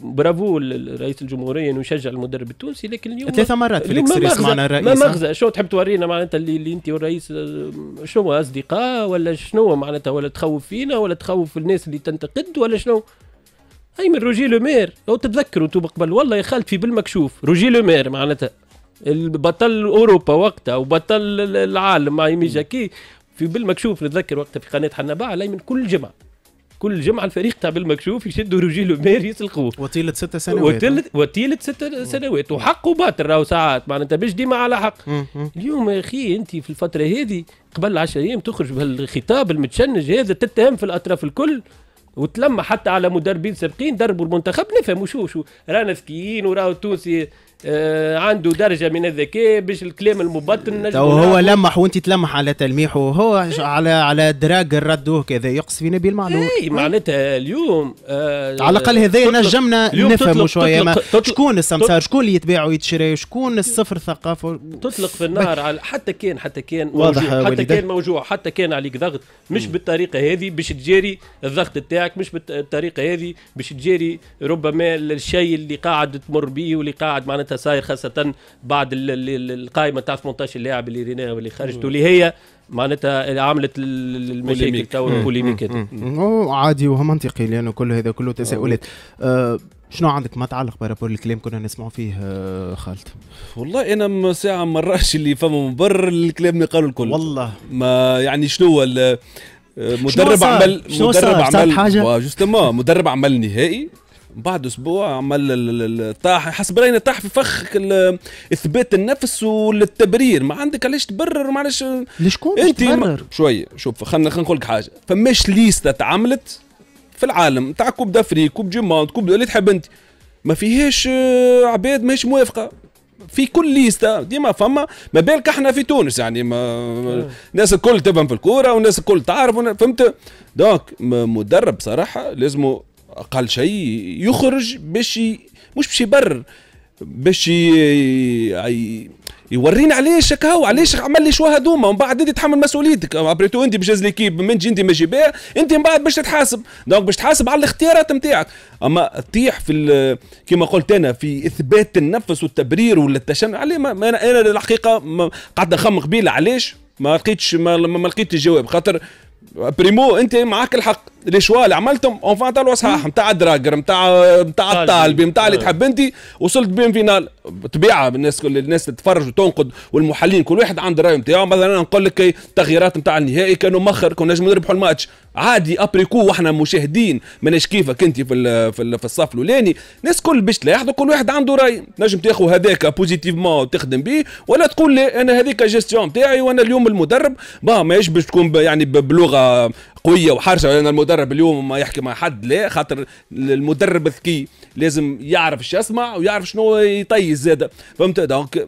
برافو لرئيس الجمهورية انه يشجع المدرب التونسي لكن اليوم ثلاثة مرات في الاكسريس معنا الرئيس ما مغزى شو تحب تورينا معناتها اللي, اللي انت والرئيس آه، شنو اصدقاء ولا شنو معناتها ولا تخوف فينا ولا تخوف الناس اللي تنتقد ولا شنو ايمن روجي لو مير لو تتذكروا انتم قبل والله يا خالد في بالمكشوف روجي لو مير معناتها البطل اوروبا وقتها وبطل العالم مع ايمي جاكي في بالمكشوف نتذكر وقتها في قناه حنباع الايمن كل جمعه كل جمعه الفريق تاع بالمكشوف يشدوا روجي لو مير يسلقوه وطيله ست سنوات وطيله وطيله ست سنوات وحق وباطل راهو ساعات معناتها مش ديما على حق اليوم يا اخي انت في الفتره هذه قبل 10 ايام تخرج بهالخطاب المتشنج هذا تتهم في الاطراف الكل وتلمح حتى على مدربين سابقين دربوا المنتخب نفهموا شو شو رانا ذكيين وراهو التونسي آه، عنده درجه من الذكاء باش الكلام المبطن نجم هو لمح وانت تلمح على تلميحه هو إيه. على على دراج ردوه كذا يقص في نبي المعلوم اي إيه. معناتها اليوم آه على الاقل هذا نجمنا نفهموا شويه شكون السمسار شكون اللي يتباع ويتشري شكون الصفر ثقافه تطلق في النار على حتى كان حتى كان واضح حتى حتى كان موجوع حتى كان عليك ضغط مش م. بالطريقه هذه باش تجاري الضغط تاعك مش بالطريقه هذه باش تجاري ربما الشيء اللي قاعد تمر به واللي قاعد معناتها لسه صاير خاصه بعد القائمه تاع 18 لاعب اللي ريناها واللي خرجت واللي هي معناتها عملت المشاكل تو البوليميك عادي وهو منطقي لانه كل هذا كله تساؤلات أه، شنو عندك ما تعلق بارابور الكلام كنا نسمعوا فيه أه، خالد والله انا ساعه ما راش اللي فما من الكلام اللي قالوا الكل والله ما يعني شنو أه، مدرب عمل مدرب عمل حاجه جوستومون مدرب عمل نهائي بعد اسبوع عمل طاح حسب راينا طاح في فخ اثبات النفس والتبرير ما عندك علاش تبرر معلش علاش لشكون انت تبرر شويه شوف خلينا خلينا نقول لك حاجه فماش ليستا تعملت في العالم تاع كوب دافريك كوب دي كوب اللي تحب انت ما فيهاش آه، عباد ماهيش موافقه في كل ليستا ديما فما ما بالك احنا في تونس يعني ما الناس الكل تفهم في الكوره والناس الكل تعرف فهمت دونك مدرب صراحه لازم اقل شيء يخرج باش مش باش يبرر باش يورينا علاش هكا هو علاش عمل لي شو هذوما ومن بعد انت تحمل مسؤوليتك ابريتو انت بجاز ليكيب من انت ما جيبها انت من بعد باش تتحاسب دونك باش تحاسب على الاختيارات نتاعك اما تطيح في كما قلت انا في اثبات النفس والتبرير ولا التشنج عليه ما انا انا الحقيقه قعدت نخمم قبيله علاش ما لقيتش ما, ما لقيت الجواب خاطر بريمو انت معاك الحق لي شوا اللي عملتهم آه. اون فان تاعو صحاح نتاع الدراجر نتاع نتاع الطالبي نتاع اللي تحب انت وصلت بين فينال طبيعه الناس كل الناس تتفرج وتنقد والمحللين كل واحد عنده راي نتاعو مثلا نقول لك التغييرات إيه، نتاع النهائي كانوا مخر كنا نجموا نربحوا الماتش عادي ابريكو واحنا مشاهدين ماناش كيفك انت في في, في الصف الاولاني الناس كل باش تلاحظوا كل واحد عنده راي نجم تاخذ هذاك بوزيتيفمون وتخدم به ولا تقول لي انا هذيك جيستيون نتاعي وانا اليوم المدرب ما ماهيش باش تكون يعني بلغه قويه وحرشه لان المدرب اليوم ما يحكي مع حد لا خاطر المدرب ذكي لازم يعرف ايش يسمع ويعرف شنو يطيز زاد فهمت دونك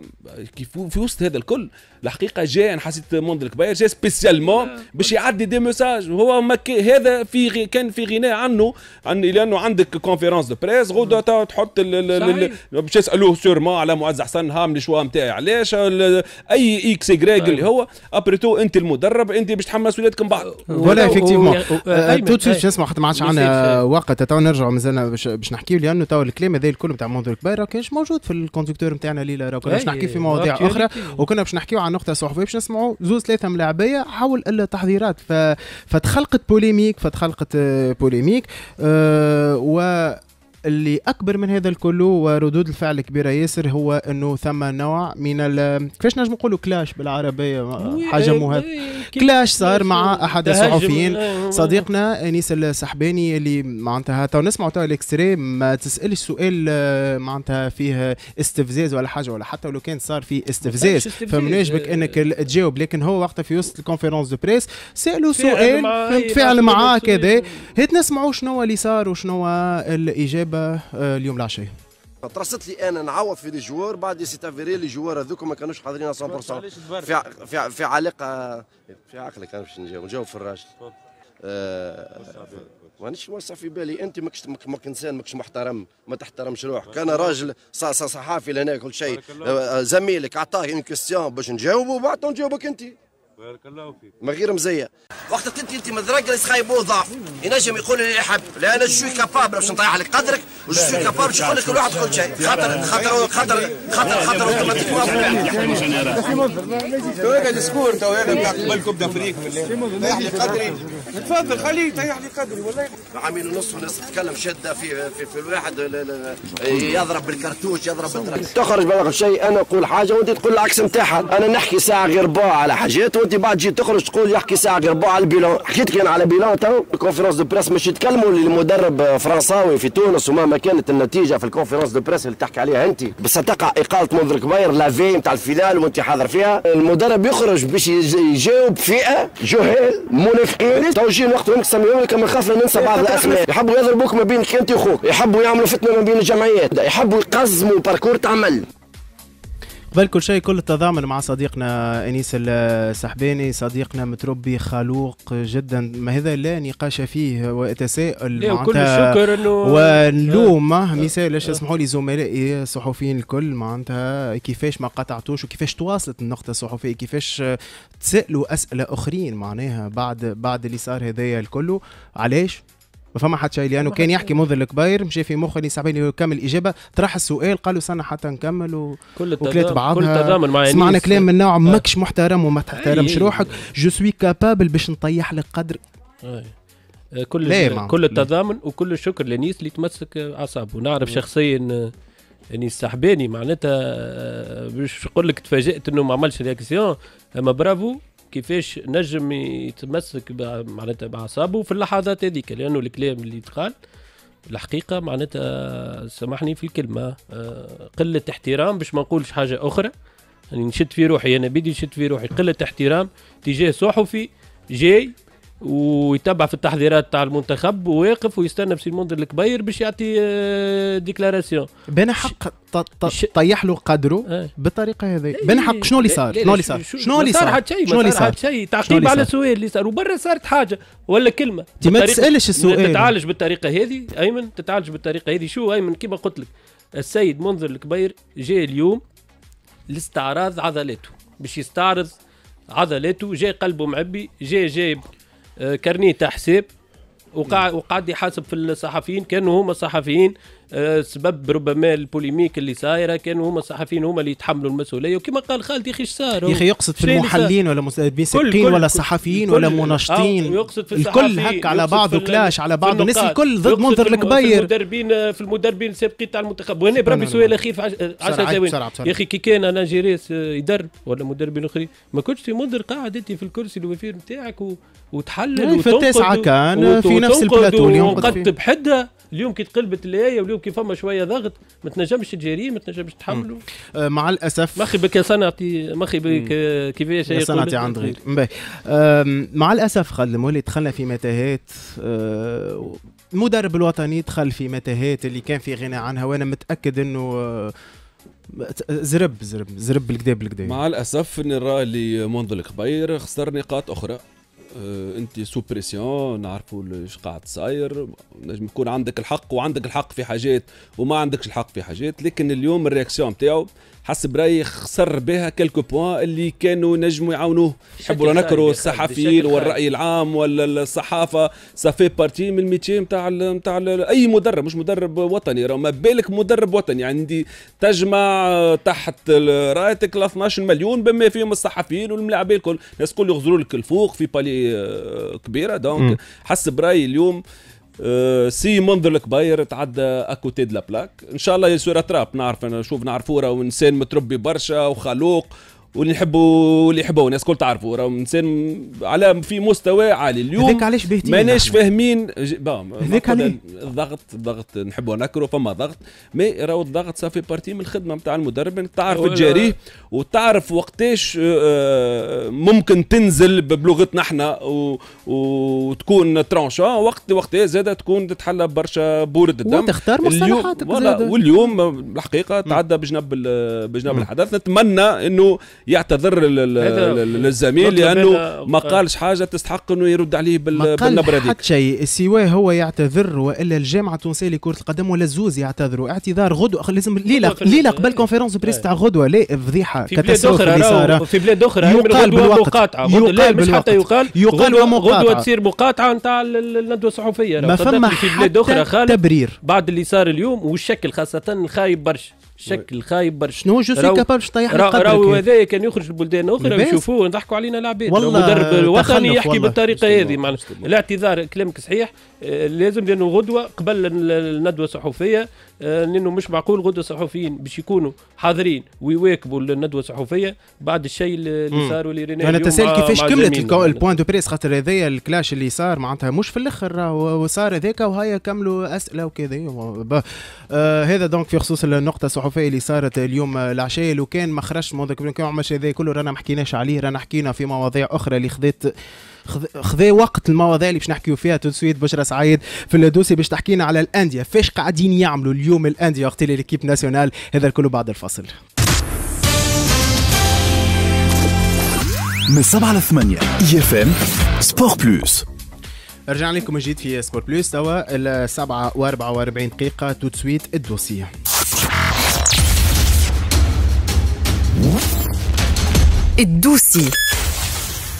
كيف في وسط هذا الكل الحقيقه جاء انا حسيت موند الكبير جاء سبيسيالمون باش يعدي دي ميساج هو هذا في غي... كان في غناء عنه عن لانه عندك كونفيرونس دو بريس غدا تحط باش يسالوه سيرمون على معز حسن هام شوا نتاعي علاش اي اكس يغريغ اللي هو ابريتو انت المدرب انت باش تحمس ولادك من بعض ولا في ايفيكتيفمون تو تو نسمع خاطر ما عادش عندنا وقت تو نرجعوا مازلنا باش نحكيو لانه تو الكلام هذا الكل نتاع منظور كبير راه كانش موجود في الكوندكتور نتاعنا ليله راه كنا باش إيه، نحكيو في مواضيع اخرى وكنا باش نحكيو عن نقطه صحفيه باش نسمعوا زوز ثلاثه ملاعبيه حول التحضيرات فتخلقت بوليميك فتخلقت آه، بوليميك آه، و اللي اكبر من هذا الكل وردود الفعل كبيره ياسر هو انه ثم نوع من كيفاش نجم نقولوا كلاش بالعربيه حاجه مهمه كلاش صار مع احد الصحفيين آه. صديقنا انيس السحباني اللي معناتها تو نسمعوا تو الاكستريم ما تسالش سؤال آه، معناتها فيه استفزاز ولا حاجه ولا حتى لو كان صار فيه استفزاز فمن يجبك انك تجاوب لكن هو وقتها في وسط الكونفرنس دو بريس سالوا سؤال فهمت فعل معاه كذا هات نسمعوا شنو اللي صار وشنو الاجابه آه، اليوم العشاء ترصت لي انا نعوض في لي جوار بعد سي تافيري لي جوار هذوك ما كانوش حاضرين 100% في في في علاقه في عقلك انا باش نجاوب نجاوب في الراجل آه مانيش موسع في بالي انت ماكش ماك انسان ماكش محترم ما تحترمش روحك انا راجل صحافي لهنا كل شيء آه، آه، زميلك عطاه اون كيستيون باش نجاوبه وبعد نجاوبك انت بارك الله فيك ما غير مزيه وقت كنت انت مدرك راه خايبو ضعف ينجم يقول اللي يحب لا انا شو كاباب باش نطيح عليك قدرك وشو كاباب باش يقول لك كل واحد كل شيء خاطر خاطر خاطر خاطر خاطر اوتوماتيك تو هذا سكور تو هذا بتاع قبل كوب دافريك طيح لي قدري تفضل خليه طيح لي قدري والله عامين ونص ونص تتكلم شده في في, في الواحد يضرب بالكرتوش يضرب بالترك تخرج بلغ شيء انا اقول حاجه وانت تقول العكس نتاعها انا نحكي ساعه غير باع على حاجات انت بعد جيت تخرج تقول يحكي ساعه قرب على البيلون حكيت كان على بيلون تو الكونفرنس دو بريس مش يتكلموا للمدرب فرنساوي في تونس ومهما كانت النتيجه في الكونفرنس دو بريس اللي تحكي عليها انت بس تقع اقاله منذر كبير لافي نتاع الفيلال وانت حاضر فيها المدرب يخرج باش يجاوب فئه جهال منافقين تو وقتهم وقت لك كما خاف ننسى بعض الاسماء يحبوا يضربوك ما بينك انت وخوك يحبوا يعملوا فتنه ما بين الجمعيات يحبوا يقزموا باركور تعمل قبل كل شيء كل التضامن مع صديقنا انيس السحباني صديقنا متربي خلوق جدا ما هذا لا نقاش فيه واتساءل معناتها كل الشكر انه ونلومه آه. مثال اسمحوا لي زملائي الصحفيين الكل معناتها كيفاش ما قطعتوش وكيفاش تواصلت النقطه الصحفيه كيفاش تسالوا اسئله اخرين معناها بعد بعد اللي صار هذايا الكل علاش فما حد شايل لانه يعني. كان يحكي منذ الكبير مشى في مخه اللي ساعدني يكمل الاجابه طرح السؤال قال له حتى نكمل و... كل وكلات بعضها كل التضامن مع سمعنا كلام من نوع آه. ماكش محترم وما تحترمش روحك جو سوي كابابل باش نطيح لك قدر أي. آه، كل ما. كل التضامن وكل الشكر لنيس اللي تمسك اعصابه نعرف شخصيا آه، انيس صاحباني معناتها باش نقول لك تفاجات انه ما عملش رياكسيون اما برافو كيفاش نجم يتمسك معناتها باعصابه في اللحظات هذيك لانه الكلام اللي تقال الحقيقه معناتها سامحني في الكلمه آه، قله احترام باش ما نقولش حاجه اخرى يعني نشد في روحي انا بدي نشد في روحي قله احترام تجاه صحفي جاي ويتبع في التحضيرات تاع المنتخب وواقف ويستنى المنظر الكبير باش يعطي آه، ديكلاراسيون بين حق طيح له قدره ايه بالطريقه هذه بين حق شنو اللي صار شنو اللي صار شنو اللي صار شنو اللي صار شيء تعقيب على السؤال اللي صار وبرا صارت حاجه ولا كلمه انت ما تسالش السؤال تتعالج بالطريقه هذه ايمن تتعالج بالطريقه هذه شو ايمن كما قلت لك السيد منذر الكبير جاء اليوم لاستعراض عضلاته باش يستعرض عضلاته جاي قلبه معبي جاي جايب آه، كارنيه تاع حساب وقاعد وقعد يحاسب في الصحفيين كانوا هما صحفيين آه، سبب ربما البوليميك اللي صايره كانوا هما الصحفيين هما اللي يتحملوا المسؤوليه وكما قال خالد يا اخي صار يا اخي يقصد في المحللين ولا مسابقين آه، ولا صحفيين ولا منشطين آه، يقصد في الكل هك على بعضه كلاش على بعضه الناس الكل ضد منظر الكبير في المدربين في المدربين السابقين تاع المنتخب وهنا بربي سؤال اخير في 10 ثواني يا اخي كي كان انا جيريس يدرب ولا مدربين اخرين ما كنتش في منظر قاعد انت في الكرسي الوفير نتاعك وتحلل في التاسعه كان في نفس البلاتو اليوم قد بحدها اليوم كي تقلبت الايه نلقاو كي فما شويه ضغط ما تنجمش تجري ما تنجمش تحمله آه، مع الاسف مخي بك صنعتي مخي بك كيفاش صنعتي عند غير مع الاسف خالد المولي دخلنا في متاهات آه، المدرب الوطني دخل في متاهات اللي كان في غنى عنها وانا متاكد انه آه، زرب زرب زرب بالكدا بالكدا مع الاسف نرى اللي منذ الكبير خسر نقاط اخرى آه، انت سو بريسيون نعرفوا ايش قاعد صاير نجم يكون عندك الحق وعندك الحق في حاجات وما عندكش الحق في حاجات لكن اليوم الرياكسيون نتاعو حسب رايي خسر بها كلكو بوان اللي كانوا نجموا يعاونوه يحبوا نكروا الصحفيين والراي العام ولا الصحافه سافي بارتي من الميتي نتاع نتاع اي مدرب مش مدرب وطني راه ما بالك مدرب وطني عندي تجمع تحت رايتك 12 مليون بما فيهم الصحفيين والملاعبين الكل الناس الكل يغزروا لك الفوق في بالي آه، كبيره دونك حس براي اليوم آه، سي منظر الكبير تعدى اكوتي دو لا بلاك ان شاء الله يسوي تراب نعرف انا نشوف نعرفوه راهو انسان متربي برشا وخلوق واللي نحبوا اللي يحبوا الناس الكل تعرفوا راهو انسان على في مستوى عالي اليوم هذاك علاش بهتين ماناش فاهمين هذاك الضغط الضغط نحبوا نكروا فما ضغط مي راهو الضغط صافي بارتي من الخدمه نتاع المدرب انك تعرف تجاريه وتعرف وقتاش آه، آه، ممكن تنزل بلغتنا احنا وتكون ترانشا وقت وقت زاده تكون تتحلى برشا بورد الدم وتختار مصطلحاتك واليوم الحقيقه تعدى بجنب بجنب الحدث نتمنى انه يعتذر للزميل لانه ما قالش حاجه تستحق انه يرد عليه بالنبره هذيك حتى شيء سواء هو يعتذر والا الجامعه التونسيه لكره القدم ولا زوز يعتذروا اعتذار غدوه لازم ليله ليله قبل كونفيرونس إيه. بريس تاع غدوه لا فضيحه في بلاد اخرى في بلاد اخرى يقال بالوقت يقال بالوقت حتى يقال يقال غدوه تصير مقاطعه نتاع الندوه الصحفية ما فما حتى تبرير بعد اللي صار اليوم والشكل خاصه الخايب برشا شكل خايب برشا شنو جو سي كابابل طيح راهو هذايا كان يخرج لبلدان اخرى ويشوفوه ونضحكوا علينا العباد المدرب الوطني يحكي بالطريقه هذه معناها الاعتذار كلامك صحيح آه، لازم لانه غدوه قبل الندوه الصحفيه آه، لانه مش معقول غدوه الصحفيين باش يكونوا حاضرين ويواكبوا الندوه الصحفيه بعد الشيء اللي صار واللي رينا انا تسال كيفاش كملت البوان دو بريس خاطر هذايا الكلاش اللي صار معناتها مش في الاخر وصار هذاك وهيا كملوا اسئله وكذا آه، هذا دونك في خصوص النقطه الصحفيه الصحفيه اللي صارت اليوم العشيه لو كان ما خرجش مونذ كان عمل هذا كله رانا ما حكيناش عليه رانا حكينا في مواضيع اخرى اللي خذت خذا وقت المواضيع اللي باش نحكيو فيها تسويت بشرى سعيد في الدوسي باش تحكينا على الانديه فاش قاعدين يعملوا اليوم الانديه وقت اللي ليكيب ناسيونال هذا الكل بعد الفصل من سبعة 8 اي اف ام سبور بلوس رجعنا لكم جديد في سبور بلوس توا السبعة و44 دقيقة تو سويت الدوسية et douci.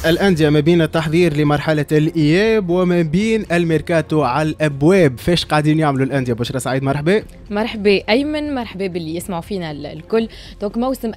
الأندية ما بين التحضير لمرحلة الإياب وما بين الميركاتو على الأبواب فاش قاعدين يعملوا الأندية بشرى سعيد مرحبا مرحبا أيمن مرحبا باللي يسمعوا فينا الكل دونك موسم 2020-2021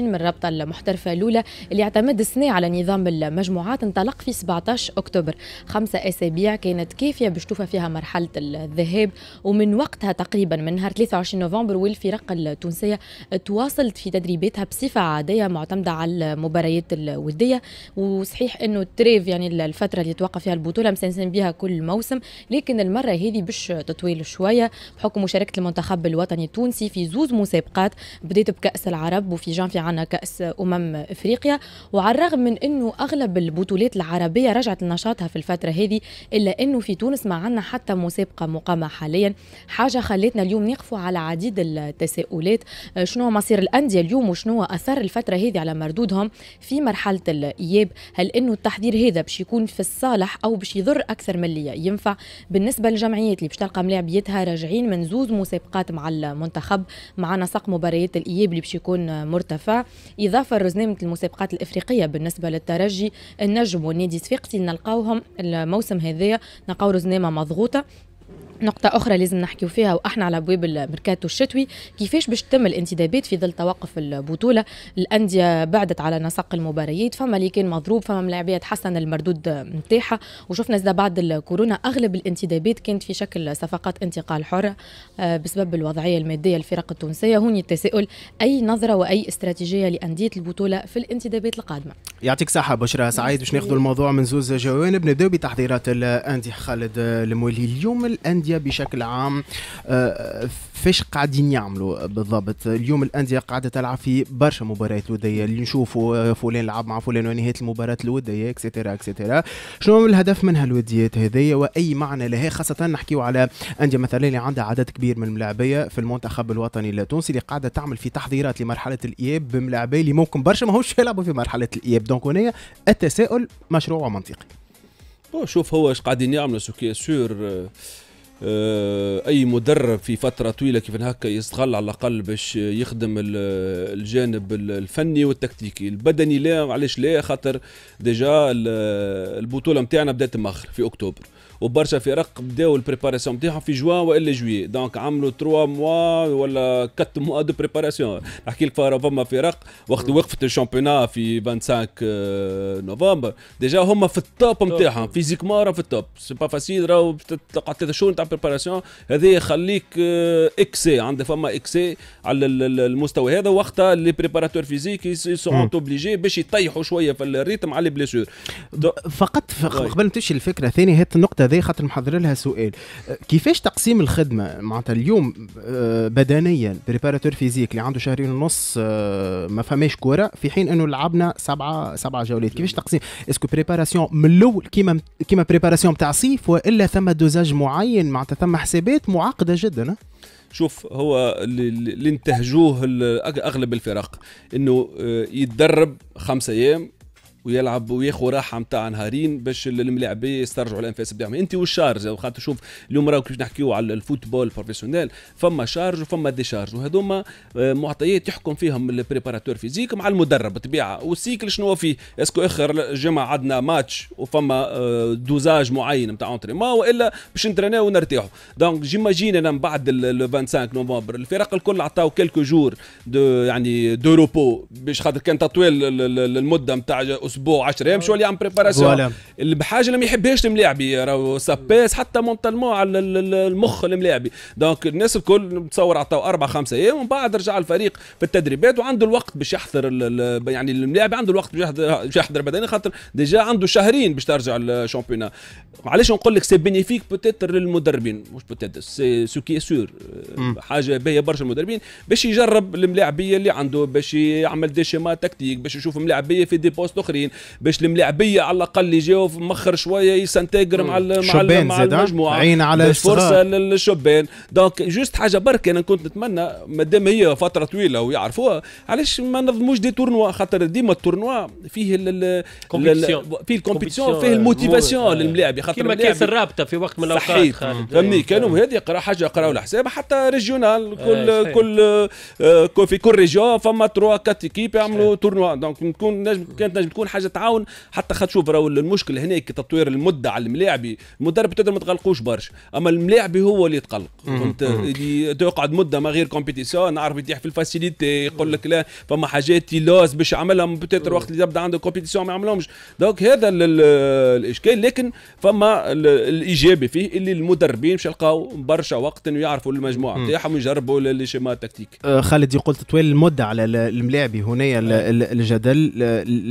من الرابطة المحترفة الأولى اللي اعتمد السنة على نظام المجموعات انطلق في 17 أكتوبر خمسة أسابيع كانت كافية باش توفى فيها مرحلة الذهاب ومن وقتها تقريبا من نهار 23 نوفمبر والفرق التونسية تواصلت في تدريباتها بصفة عادية معتمدة على المباريات الودية الوديه وصحيح انه تريف يعني الفتره اللي توقف فيها البطوله مسنسن بها كل موسم لكن المره هذه باش تطويل شويه بحكم مشاركه المنتخب الوطني التونسي في زوز مسابقات بدات بكاس العرب وفي جانفي عندنا كاس امم افريقيا وعلى الرغم من انه اغلب البطولات العربيه رجعت لنشاطها في الفتره هذه الا انه في تونس ما عندنا حتى مسابقه مقامه حاليا حاجه خلتنا اليوم نقفوا على عديد التساؤلات شنو مصير الانديه اليوم وشنو اثر الفتره هذه على مردودهم في مرحله الإياب هل إنه التحضير هذا باش يكون في الصالح أو باش يضر أكثر من اللي ينفع بالنسبة للجمعيات اللي باش تلقى ملاعبيتها راجعين من زوز مسابقات مع المنتخب مع نسق مباريات الإياب اللي باش يكون مرتفع إضافة لرزنامة المسابقات الإفريقية بالنسبة للترجي النجم والنادي صفاقسي نلقاوهم الموسم هذايا نلقاو رزنامة مضغوطة نقطة أخرى لازم نحكيو فيها وإحنا على أبواب الميركاتو الشتوي كيفاش باش تتم الانتدابات في ظل توقف البطولة الأندية بعدت على نسق المباريات فما اللي كان مضروب فما ملاعبية تحسن المردود نتاعها وشفنا إذا بعد الكورونا أغلب الانتدابات كانت في شكل صفقات انتقال حرة آه، بسبب الوضعية المادية الفرق التونسية هون التساؤل أي نظرة وأي استراتيجية لأندية البطولة في الانتدابات القادمة يعطيك صحة بشرى سعيد باش ناخذ الموضوع من زوز جوانب نبداو بتحضيرات الأندية خالد المولي اليوم الأندية الانديه بشكل عام آه، فاش قاعدين يعملوا بالضبط اليوم الانديه قاعده تلعب في برشا مباريات وديه اللي نشوفوا آه، فلان لعب مع فلان ونهايه المباراه الوديه اكسترا اكسترا شنو الهدف منها الوديات هذيا واي معنى لها خاصه نحكيو على انديه مثلا اللي عندها عدد كبير من الملاعبيه في المنتخب الوطني التونسي اللي قاعده تعمل في تحضيرات لمرحله الاياب بملاعبيه اللي ممكن برشا ماهوش يلعبوا في مرحله الاياب دونك هنا التساؤل مشروع ومنطقي بون شوف هو اش قاعدين يعملوا سو سور سور آه، آه، اي مدرب في فتره طويله كيف هكا يستغل على الاقل باش يخدم الجانب الفني والتكتيكي البدني لا علاش لا خاطر ديجا البطوله نتاعنا بدات مخر في اكتوبر وبرشا فرق بداو البريباراسيون نتاعهم في جوان والا جويي دونك عملوا 3 موا ولا 4 موا دو بريباراسيون نحكي لك فما فرق وقت وقفت الشامبيونا في 25 آه، نوفمبر ديجا هما في التوب نتاعهم فيزيكمون راهم في التوب سي با فاسيل راهو تقعد ثلاث شهور نتاع بريباراسيون هذه يخليك اكسي آه، عندك فما اكسي على المستوى هذا وقتها لي بريباراتور فيزيك سون اوبليجي باش يطيحوا شويه في الريتم على لي بليسور فقط قبل ما تمشي الفكره ثاني هات النقطه هذه خاطر محضر لها سؤال كيفاش تقسيم الخدمه معناتها اليوم آه، بدنيا بريباراتور فيزيك اللي عنده شهرين ونص آه، ما فماش كوره في حين انه لعبنا سبعه سبعه جولات كيفاش تقسيم اسكو بريباراسيون من الاول كيما كيما بريباراسيون تاع صيف والا ثم دوزاج معين معناتها ثم حسابات معقده جدا شوف هو اللي انتهجوه اغلب الفرق انه آه، يتدرب خمسة ايام ويلعب وياخذ راحه نتاع نهارين باش الملاعبيه يسترجعوا الانفاس بتاعهم يعني انت والشارج خاطر شوف اليوم راهو كيف نحكيو على الفوتبول بروفيسيونيل فما شارج وفما ديشارج وهذوما آه، معطيات يحكم فيهم البريباراتور فيزيك مع المدرب بالطبيعه والسيكل شنو فيه اسكو اخر جمعه عندنا ماتش وفما دوزاج آه، معين نتاع اونترينمون والا باش نتريناو ونرتاحوا دونك جيماجين انا من بعد ال 25 نوفمبر الفرق الكل عطاو كيلكو جور دو يعني دو روبو باش خاطر كان تطويل المده نتاع اسبوع اسبوع 10 ايام شو اللي عم بريباراسيون بحاجه اللي ما يحبهاش الملاعبي راهو سابيس حتى مونتالمون على المخ الملاعبي دونك الناس الكل تصور عطاو اربع خمسة ايام ومن بعد رجع الفريق في التدريبات وعنده الوقت باش يحضر يعني الملاعب عنده الوقت باش يحضر بدني خاطر ديجا عنده شهرين باش ترجع الشامبيونا علاش نقول لك سي بينيفيك بوتيتر للمدربين مش بوتيتر سي سو كي سور حاجه باهيه برشا المدربين باش يجرب الملاعبيه اللي عنده باش يعمل دي شيما تكتيك باش يشوف ملاعبيه في دي بوست اخرين الاخرين باش الملاعبيه على الاقل يجيو مخر شويه يسنتجر مع مع مع آه؟ المجموعه عين على فرصه للشبان دونك جوست حاجه برك انا كنت نتمنى مادام هي فتره طويله ويعرفوها علاش ما نظموش دي تورنوا خاطر ديما التورنوا فيه ال فيه الكومبيتيسيون فيه آه، الموتيفاسيون آه. للملاعب خاطر كيما كاس الرابطه في وقت من الاوقات فهمني كانوا هذه قرا حاجه قراو الحساب حتى ريجيونال كل كل في كل ريجيون فما تروا كات ايكيب يعملوا تورنوا دونك نكون نجم كانت نجم تكون اول حاجه تعاون حتى خاطر شوف راهو المشكل هناك تطوير المده على الملاعبي المدرب تقدر ما تقلقوش برشا اما الملاعبي هو اللي يتقلق فهمت تقعد مده ما غير كومبيتيسيون نعرف يطيح في الفاسيليتي يقول لك لا فما حاجات لاز باش يعملها بتاتر وقت اللي يبدا عنده كومبيتيسيون ما يعملهمش دونك هذا الاشكال لكن فما الايجابي فيه اللي المدربين باش يلقاو برشا وقت انه يعرفوا المجموعه نتاعهم يجربوا لي شيما تكتيك أه، خالد يقول تطويل المده على الملاعبي هنا إيه. الجدل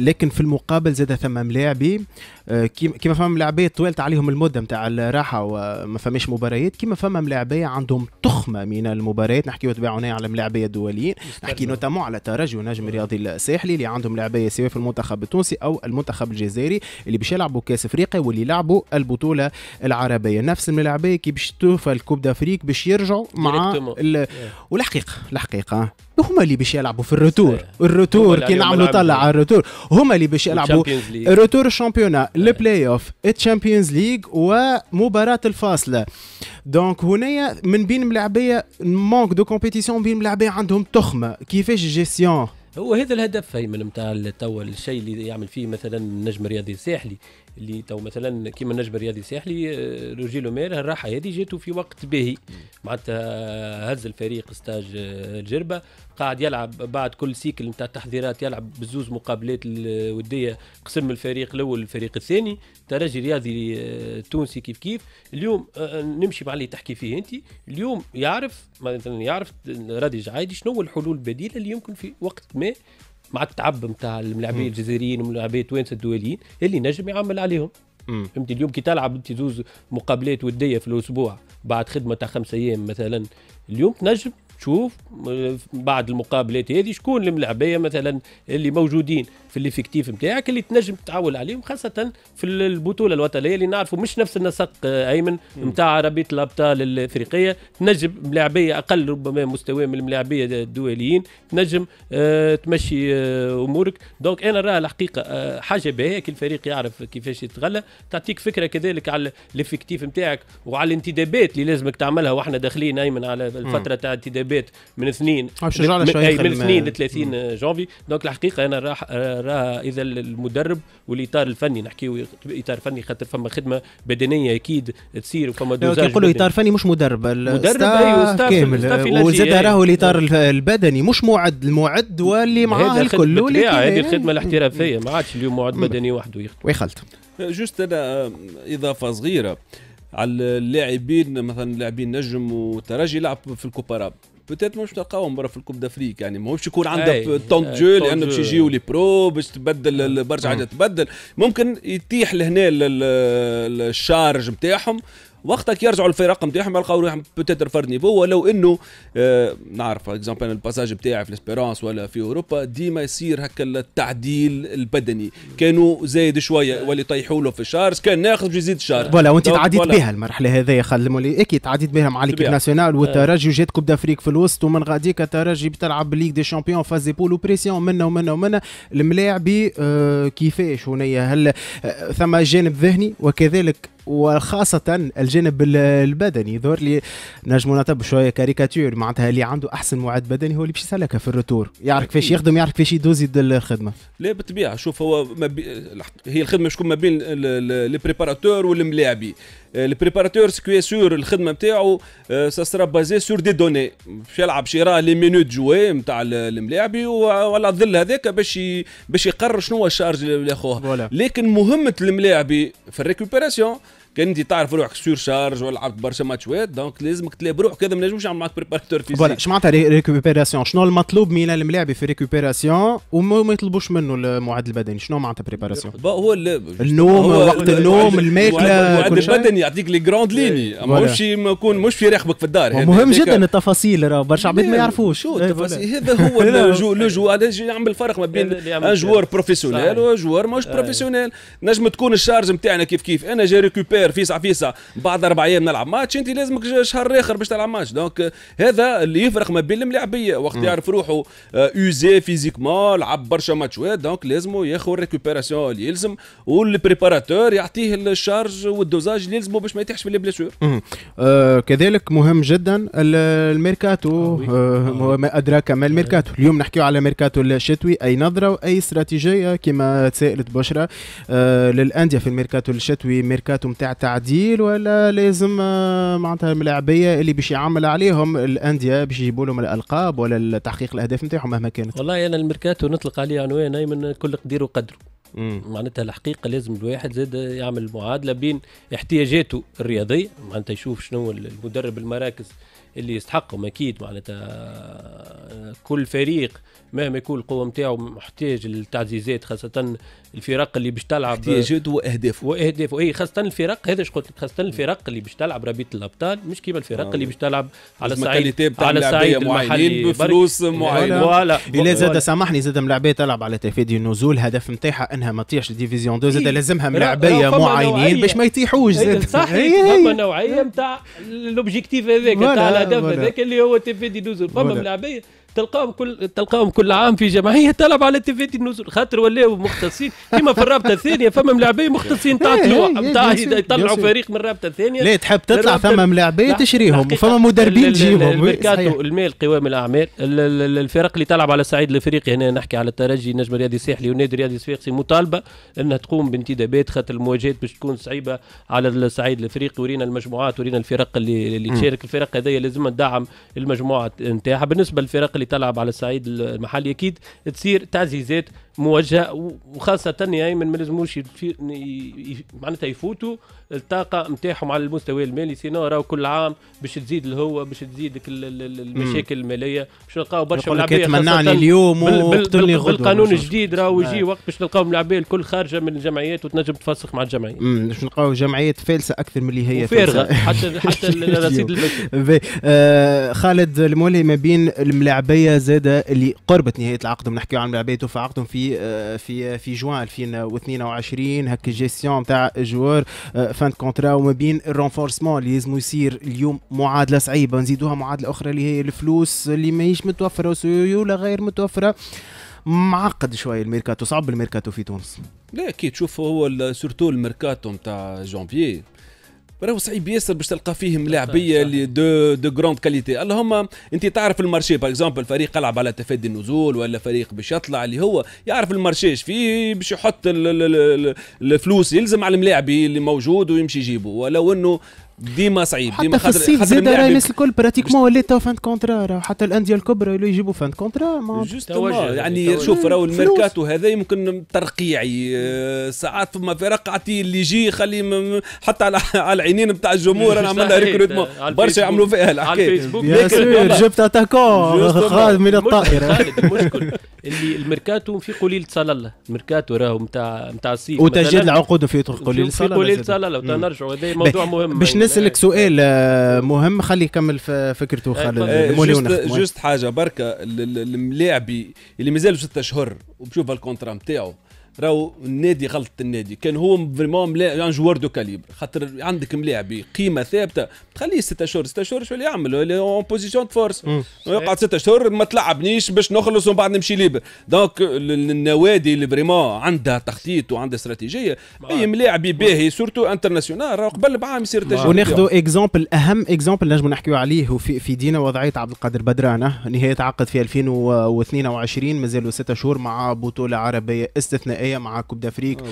لكن في المقابل زاد ثمام لاعبي آه، كيما فما لاعبيه طوالت عليهم المده نتاع الراحه وما فماش مباريات كيما فما ملاعبيه عندهم تخمه من المباريات نحكيو تبع هنا على الملاعبيه الدوليين نحكي نوتامون على ترجي ونجم الرياضي الساحلي اللي عندهم لاعبيه سواء في المنتخب التونسي او المنتخب الجزائري اللي باش يلعبوا كاس افريقيا واللي لعبوا البطوله العربيه نفس الملاعبيه كي باش توفى الكوب دافريك باش يرجعوا مع ال... والحقيقه الحقيقه هما اللي باش يلعبوا في الروتور الروتور كي نعملوا طلع على الروتور هما اللي باش يلعبوا الروتور الشامبيونا البلاي اوف الشامبيونز ليج ومباراه الفاصله دونك هنايا من بين ملاعبيه مونك دو كومبيتيسيون بين ملاعبيه عندهم تخمه كيفاش جيسيون هو هذا الهدف هي من نتاع توا الشيء اللي يعمل فيه مثلا النجم الرياضي الساحلي اللي تو مثلا كيما النجم الرياضي الساحلي روجي آه، لومير الراحه هذه جاته في وقت باهي معناتها هز الفريق ستاج آه، الجربه قاعد يلعب بعد كل سيكل نتاع التحضيرات يلعب بزوز مقابلات الوديه آه، قسم الفريق الاول الفريق الثاني ترجي رياضي تونسي كيف كيف اليوم نمشي مع اللي تحكي فيه انت اليوم يعرف مثلا يعرف رادي جعايدي شنو هو الحلول البديله اللي يمكن في وقت ما مع التعب نتاع الملاعبيه الجزائريين والملاعبيه التوانسه الدوليين اللي نجم يعمل عليهم فهمتي اليوم كي تلعب انت زوز مقابلات وديه في الاسبوع بعد خدمه تاع خمس ايام مثلا اليوم تنجم تشوف آه، بعد المقابلات هذه شكون الملاعبيه مثلا اللي موجودين في الافكتيف نتاعك اللي تنجم تعول عليهم خاصه في البطوله الوطنيه اللي نعرفوا مش نفس النسق ايمن نتاع عربيه الابطال الافريقيه تنجم ملاعبيه اقل ربما مستوى من الملاعبيه الدوليين تنجم أه تمشي امورك دونك انا راها الحقيقه أه حاجه كل الفريق يعرف كيفاش يتغلى تعطيك فكره كذلك على الافكتيف نتاعك وعلى الانتدابات اللي لازمك تعملها واحنا داخلين ايمن على الفتره تاع الانتدابات من اثنين من, من اثنين ل 30 جونفي دونك الحقيقه انا راح راه اذا المدرب والاطار الفني نحكيو اطار فني خاطر فما خدمه بدنيه اكيد تصير وفما أيوة، دوزاج يقولوا اطار فني مش مدرب مدرب ايوه كامل وزاد راهو الاطار البدني مش موعد الموعد واللي معاه الكل هذه الخدمه الاحترافيه ما عادش اليوم موعد بدني وحده يخدم ويخلط جوست انا آه، اضافه صغيره على اللاعبين مثلا لاعبين نجم وترجي لعب في الكوبا بوتيت مش تلقاهم برا في الكوب دافريك يعني ماهوش يكون عندها طون جو لانه باش يجيو لي برو باش تبدل برشا حاجات تبدل ممكن يتيح لهنا الشارج نتاعهم وقتك يرجعوا الفرق نتاعهم يلقاو روحهم بوتيتر فرد نيفو ولو انه آه نعرف اكزومبل الباساج نتاعي في الاسبيرانس ولا في اوروبا ديما يصير هكا التعديل البدني كانوا زايد شويه واللي يطيحوا له في الشارج كان ناخذ باش يزيد الشارج فوالا وانت تعديت بها المرحله هذه خلموا لي اكيد تعديت بها مع ليكيب ناسيونال آه. والترجي وجات كوب دافريك في الوسط ومن غاديك الترجي بتلعب ليغ دي شامبيون فاز دي بول وبريسيون منا ومنا ومنا الملاعبي آه كيفاش هنايا هل آه، ثم جانب ذهني وكذلك وخاصة الجانب البدني يظهر لي نجموا نعتبر شوية كاريكاتير معناتها اللي عنده أحسن معد بدني هو اللي باش يسلكها في الروتور يعرف كيفاش يخدم يعرف كيفاش يدوز يد الخدمة لا بالطبيعة شوف هو ما بي... هي الخدمة شكون ما بين بريباراتور والملاعبي البريباراتور سكو سور الخدمه نتاعو سا سرا بازي سور دي دوني باش يلعب باش يراه لي مينوت جوي نتاع الملاعبي ولا الظل هذاك باش باش يقرر شنو هو الشارج اللي ياخوه لكن مهمه الملاعبي في الريكوبيراسيون كان انت تعرف روحك سور شارج ولا لعبت برشا ماتشات دونك لازمك تلاعب روحك هذا ما نجمش نعمل معك بريباراتور فيزيك فوالا شنو معناتها ريكوبيراسيون شنو المطلوب من الملاعب في ريكوبيراسيون وما يطلبوش منه المعد البدني شنو معناتها بريباراسيون هو النوم وقت النوم الماكله المعد البدني يعطيك لي جراند ليني مش يكون مش في رقبك في الدار مهم جدا التفاصيل راه برشا عباد ما إيه. يعرفوش شو إيه، التفاصيل هذا هو لو لو جو يعمل فرق ما بين ان جوار بروفيسيونيل وجوار ماهوش بروفيسيونيل نجم تكون الشارج نتاعنا كيف كيف انا جا ريكوبير الجزائر فيسع فيسع بعد اربع ايام نلعب ماتش انت لازمك شهر اخر باش تلعب ماتش دونك هذا اللي يفرق ما بين الملاعبيه وقت يعرف روحه اوزي آه، فيزيكمون لعب برشا ماتشات دونك لازمو ياخذ ريكوبيراسيون اللي يلزم والبريباراتور يعطيه الشارج والدوزاج اللي يلزمه باش ما يتيحش في البلاسور آه كذلك مهم جدا الميركاتو آه, آه،, آه، ما ادراك ما الميركاتو اليوم نحكيو على ميركاتو الشتوي اي نظره واي استراتيجيه كما تسائلت بشرى آه للانديه في الميركاتو الشتوي ميركاتو نتاع تعديل ولا لازم آه، معناتها الملاعبيه اللي باش يعمل عليهم الانديه باش يجيبوا لهم الالقاب ولا تحقيق الاهداف نتاعهم مهما كانت والله انا يعني الميركاتو نطلق عليه عنوان ايمن كل قدير وقدره معناتها الحقيقة لازم الواحد زاد يعمل معادلة بين احتياجاته الرياضية معناتها يشوف شنو المدرب المراكز اللي يستحقهم أكيد معناتها آه، كل فريق مهما يكون القوه نتاعو محتاج للتعزيزات خاصه الفرق اللي باش تلعب احتياجات واهداف واهداف اي خاصه الفرق هذا اش قلت لك خاصه الفرق اللي باش تلعب ربيط الابطال مش كيما الفرق اللي آه. باش تلعب على الصعيد على الصعيد المحلي بفلوس معينه ولا اللي زاد سامحني زاد ملاعبيه تلعب على تفادي النزول هدف نتاعها انها ما تطيحش ديفيزيون 2 زاد لازمها ملاعبيه معينين باش ما يطيحوش زاد صح فما نوعيه نتاع الاوبجيكتيف هذاك نتاع الهدف هذاك اللي هو تفادي النزول فما ملاعبيه تلقاهم كل تلقاهم كل عام في جمعيه تلعب على تيفيتي النزول خاطر ولاو مختصين كيما في الرابطه الثانيه فما ملاعبين مختصين تاع إيه، إيه، يطلعوا فريق من الرابطه الثانيه لا تحب تطلع فما ملاعبين تشريهم وفما مدربين تجيبهم الميركاتو المال قوام الاعمال الفرق اللي تلعب على الصعيد الافريقي هنا نحكي على الترجي النجم الرياضي الساحلي والنادي الرياضي الصفاقسي مطالبه انها تقوم بانتدابات خاطر المواجهات باش تكون صعيبه على الصعيد الافريقي ورينا المجموعات ورينا الفرق اللي اللي تشارك الفرق هذيا لازم تدعم المجموعه نتاعها بالنسبه للفرق اللي تلعب على الصعيد المحلي اكيد تصير تعزيزات موجهه وخاصه يعني ما لازموش معناتها يفوتوا الطاقه نتاعهم على المستوى المالي سينو راهو كل عام باش تزيد الهوا باش تزيد المشاكل الماليه باش نلقاو برشا ملعبيه تمنعني اليوم وقتلني غدوه بالقانون الجديد راهو يجي نعم. وقت باش نلقاو ملعبيه الكل خارجه من الجمعيات وتنجم تفسخ مع الجمعيه باش نلقاو جمعيات فالسه اكثر من اللي هي فارغه حتى حتى الرصيد آه خالد المولي ما بين الملاعبيه زاده اللي قربت نهايه العقد بنحكيو عن ملاعبيه توفى عقدهم في في آه، في جوان 2022 هكا جيستيون تاع الجوار فان كونترا وما بين الرونفورسمون اللي لازم يصير اليوم معادله صعيبه نزيدوها معادله اخرى اللي هي الفلوس اللي ماهيش متوفره وسيوله غير متوفره معقد شويه الميركاتو صعب الميركاتو في تونس لا اكيد شوف هو سورتو الميركاتو نتاع جانفيي راهو صعيب ياسر باش تلقى فيهم لاعبيه اللي دو دو جراند كاليتي اللهم انت تعرف المارشي باغ اكزومبل فريق يلعب على تفادي النزول ولا فريق باش يطلع اللي هو يعرف المارشي اش فيه باش يحط الفلوس يلزم على الملاعب اللي موجود ويمشي يجيبه ولو انه ديما صعيب ديما حتى في الصيف زاد راهي الناس الكل براتيكمون ولات تو فان كونترا حتى الانديه الكبرى اللي يجيبوا فان كونترا ما يعني, يعني شوف راهو الميركاتو هذا يمكن ترقيعي آه، ساعات فما فرق عطي اللي يجي خلي حتى على العينين نتاع الجمهور انا عملنا ريكروتمون برشا يعملوا فيها الحكايه على الفيسبوك جبت اتاكون خالد من الطائره المشكل اللي الميركاتو في قليل صلى الله الميركاتو راهو نتاع نتاع الصيف وتجديد العقود في قليل صلى الله في قليل صلى الله نرجعوا هذا موضوع مهم باش نسالك إيه. سؤال آه، مهم خليه يكمل فكرته إيه، خالد إيه، جوست, حاجه بركه الملاعبي اللي مازال ستة اشهر وبشوف الكونترا نتاعو راهو النادي غلط النادي كان هو فريمون ملا... ان يعني جوار دو كاليبر خاطر عندك ملاعب قيمه ثابته تخليه ستة شهور ستة شهور شو اللي يعمل اون بوزيسيون فورس يقعد ستة شهور ما تلعبنيش باش نخلص ومن بعد نمشي ليبر دونك النوادي اللي فريمون عندها تخطيط وعندها استراتيجيه اي ملاعب باهي سورتو انترناسيونال راهو قبل بعام يصير تجربه وناخذوا اكزومبل اهم اكزومبل نجم نحكيو عليه وفي في دينا وضعيه عبد القادر بدرانه أه، نهايه عقد في 2022 مازالوا ستة شهور مع بطوله عربيه استثنائيه النهائيه مع كوب دافريك آه،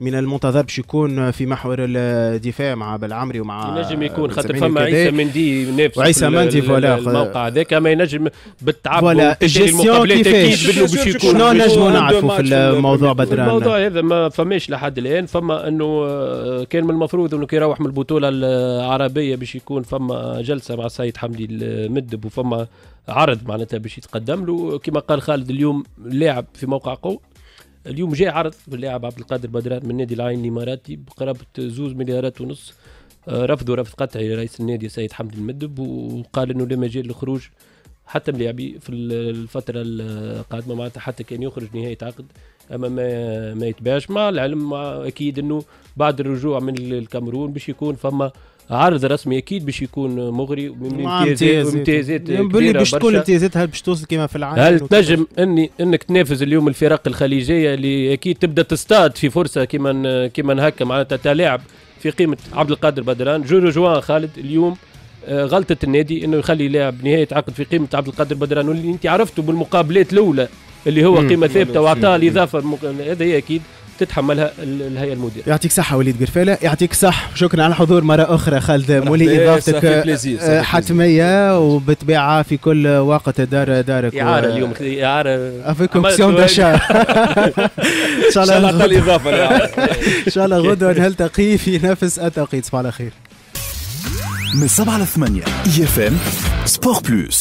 من المنتظر باش يكون في محور الدفاع مع بالعمري ومع ينجم يكون آه، خاطر فما عيسى مندي نفس وعيسى مندي فوالا الموقع هذاك ما ينجم بالتعب ولا الجيستيون كيفاش شنو نجموا نعرفوا في الموضوع بدران الموضوع هذا ما فماش لحد الان فما انه آه، كان من المفروض انه كي يروح من البطوله العربيه باش يكون فما جلسه مع السيد حمدي المدب وفما عرض معناتها باش يتقدم له كما قال خالد اليوم لاعب في موقع قوي اليوم جاء عرض باللاعب عبد القادر بدران من نادي العين الاماراتي بقرابه زوز مليارات ونص رفضوا آه، رفض قطعي رئيس النادي السيد حمد المدب وقال انه لا مجال للخروج حتى ملاعبي في الفترة القادمة معناتها حتى كان يخرج نهاية عقد أما ما, ما يتباعش مع العلم مع أكيد أنه بعد الرجوع من الكاميرون باش يكون فما عرض رسمي اكيد باش يكون مغري امتيازات امتيازات باللي باش تكون امتيازاتها باش توصل كما في العالم هل تنجم اني انك تنافس اليوم الفرق الخليجيه اللي اكيد تبدا تصطاد في فرصه كيما كيما هكا معناتها تلاعب في قيمه عبد القادر بدران جورو جوان خالد اليوم آه، غلطه النادي انه يخلي لاعب نهايه عقد في قيمه عبد القادر بدران واللي انت عرفته بالمقابلات الاولى اللي هو قيمه ثابته واعطاه الاضافه هذا هي اكيد تتحملها الهيئه المديره يعطيك صحه وليد قرفاله يعطيك صح شكرا على الحضور مره اخرى خالد مولي إيه، اضافتك آه، حتميه وبالطبيعه في كل وقت دار دارك اعاره اليوم اعاره افيكم كسيون ان شاء الله الاضافه ان شاء الله غدوه نلتقي في نفس التوقيت صباح الخير من 7 ل 8 اي اف ام سبور بلوس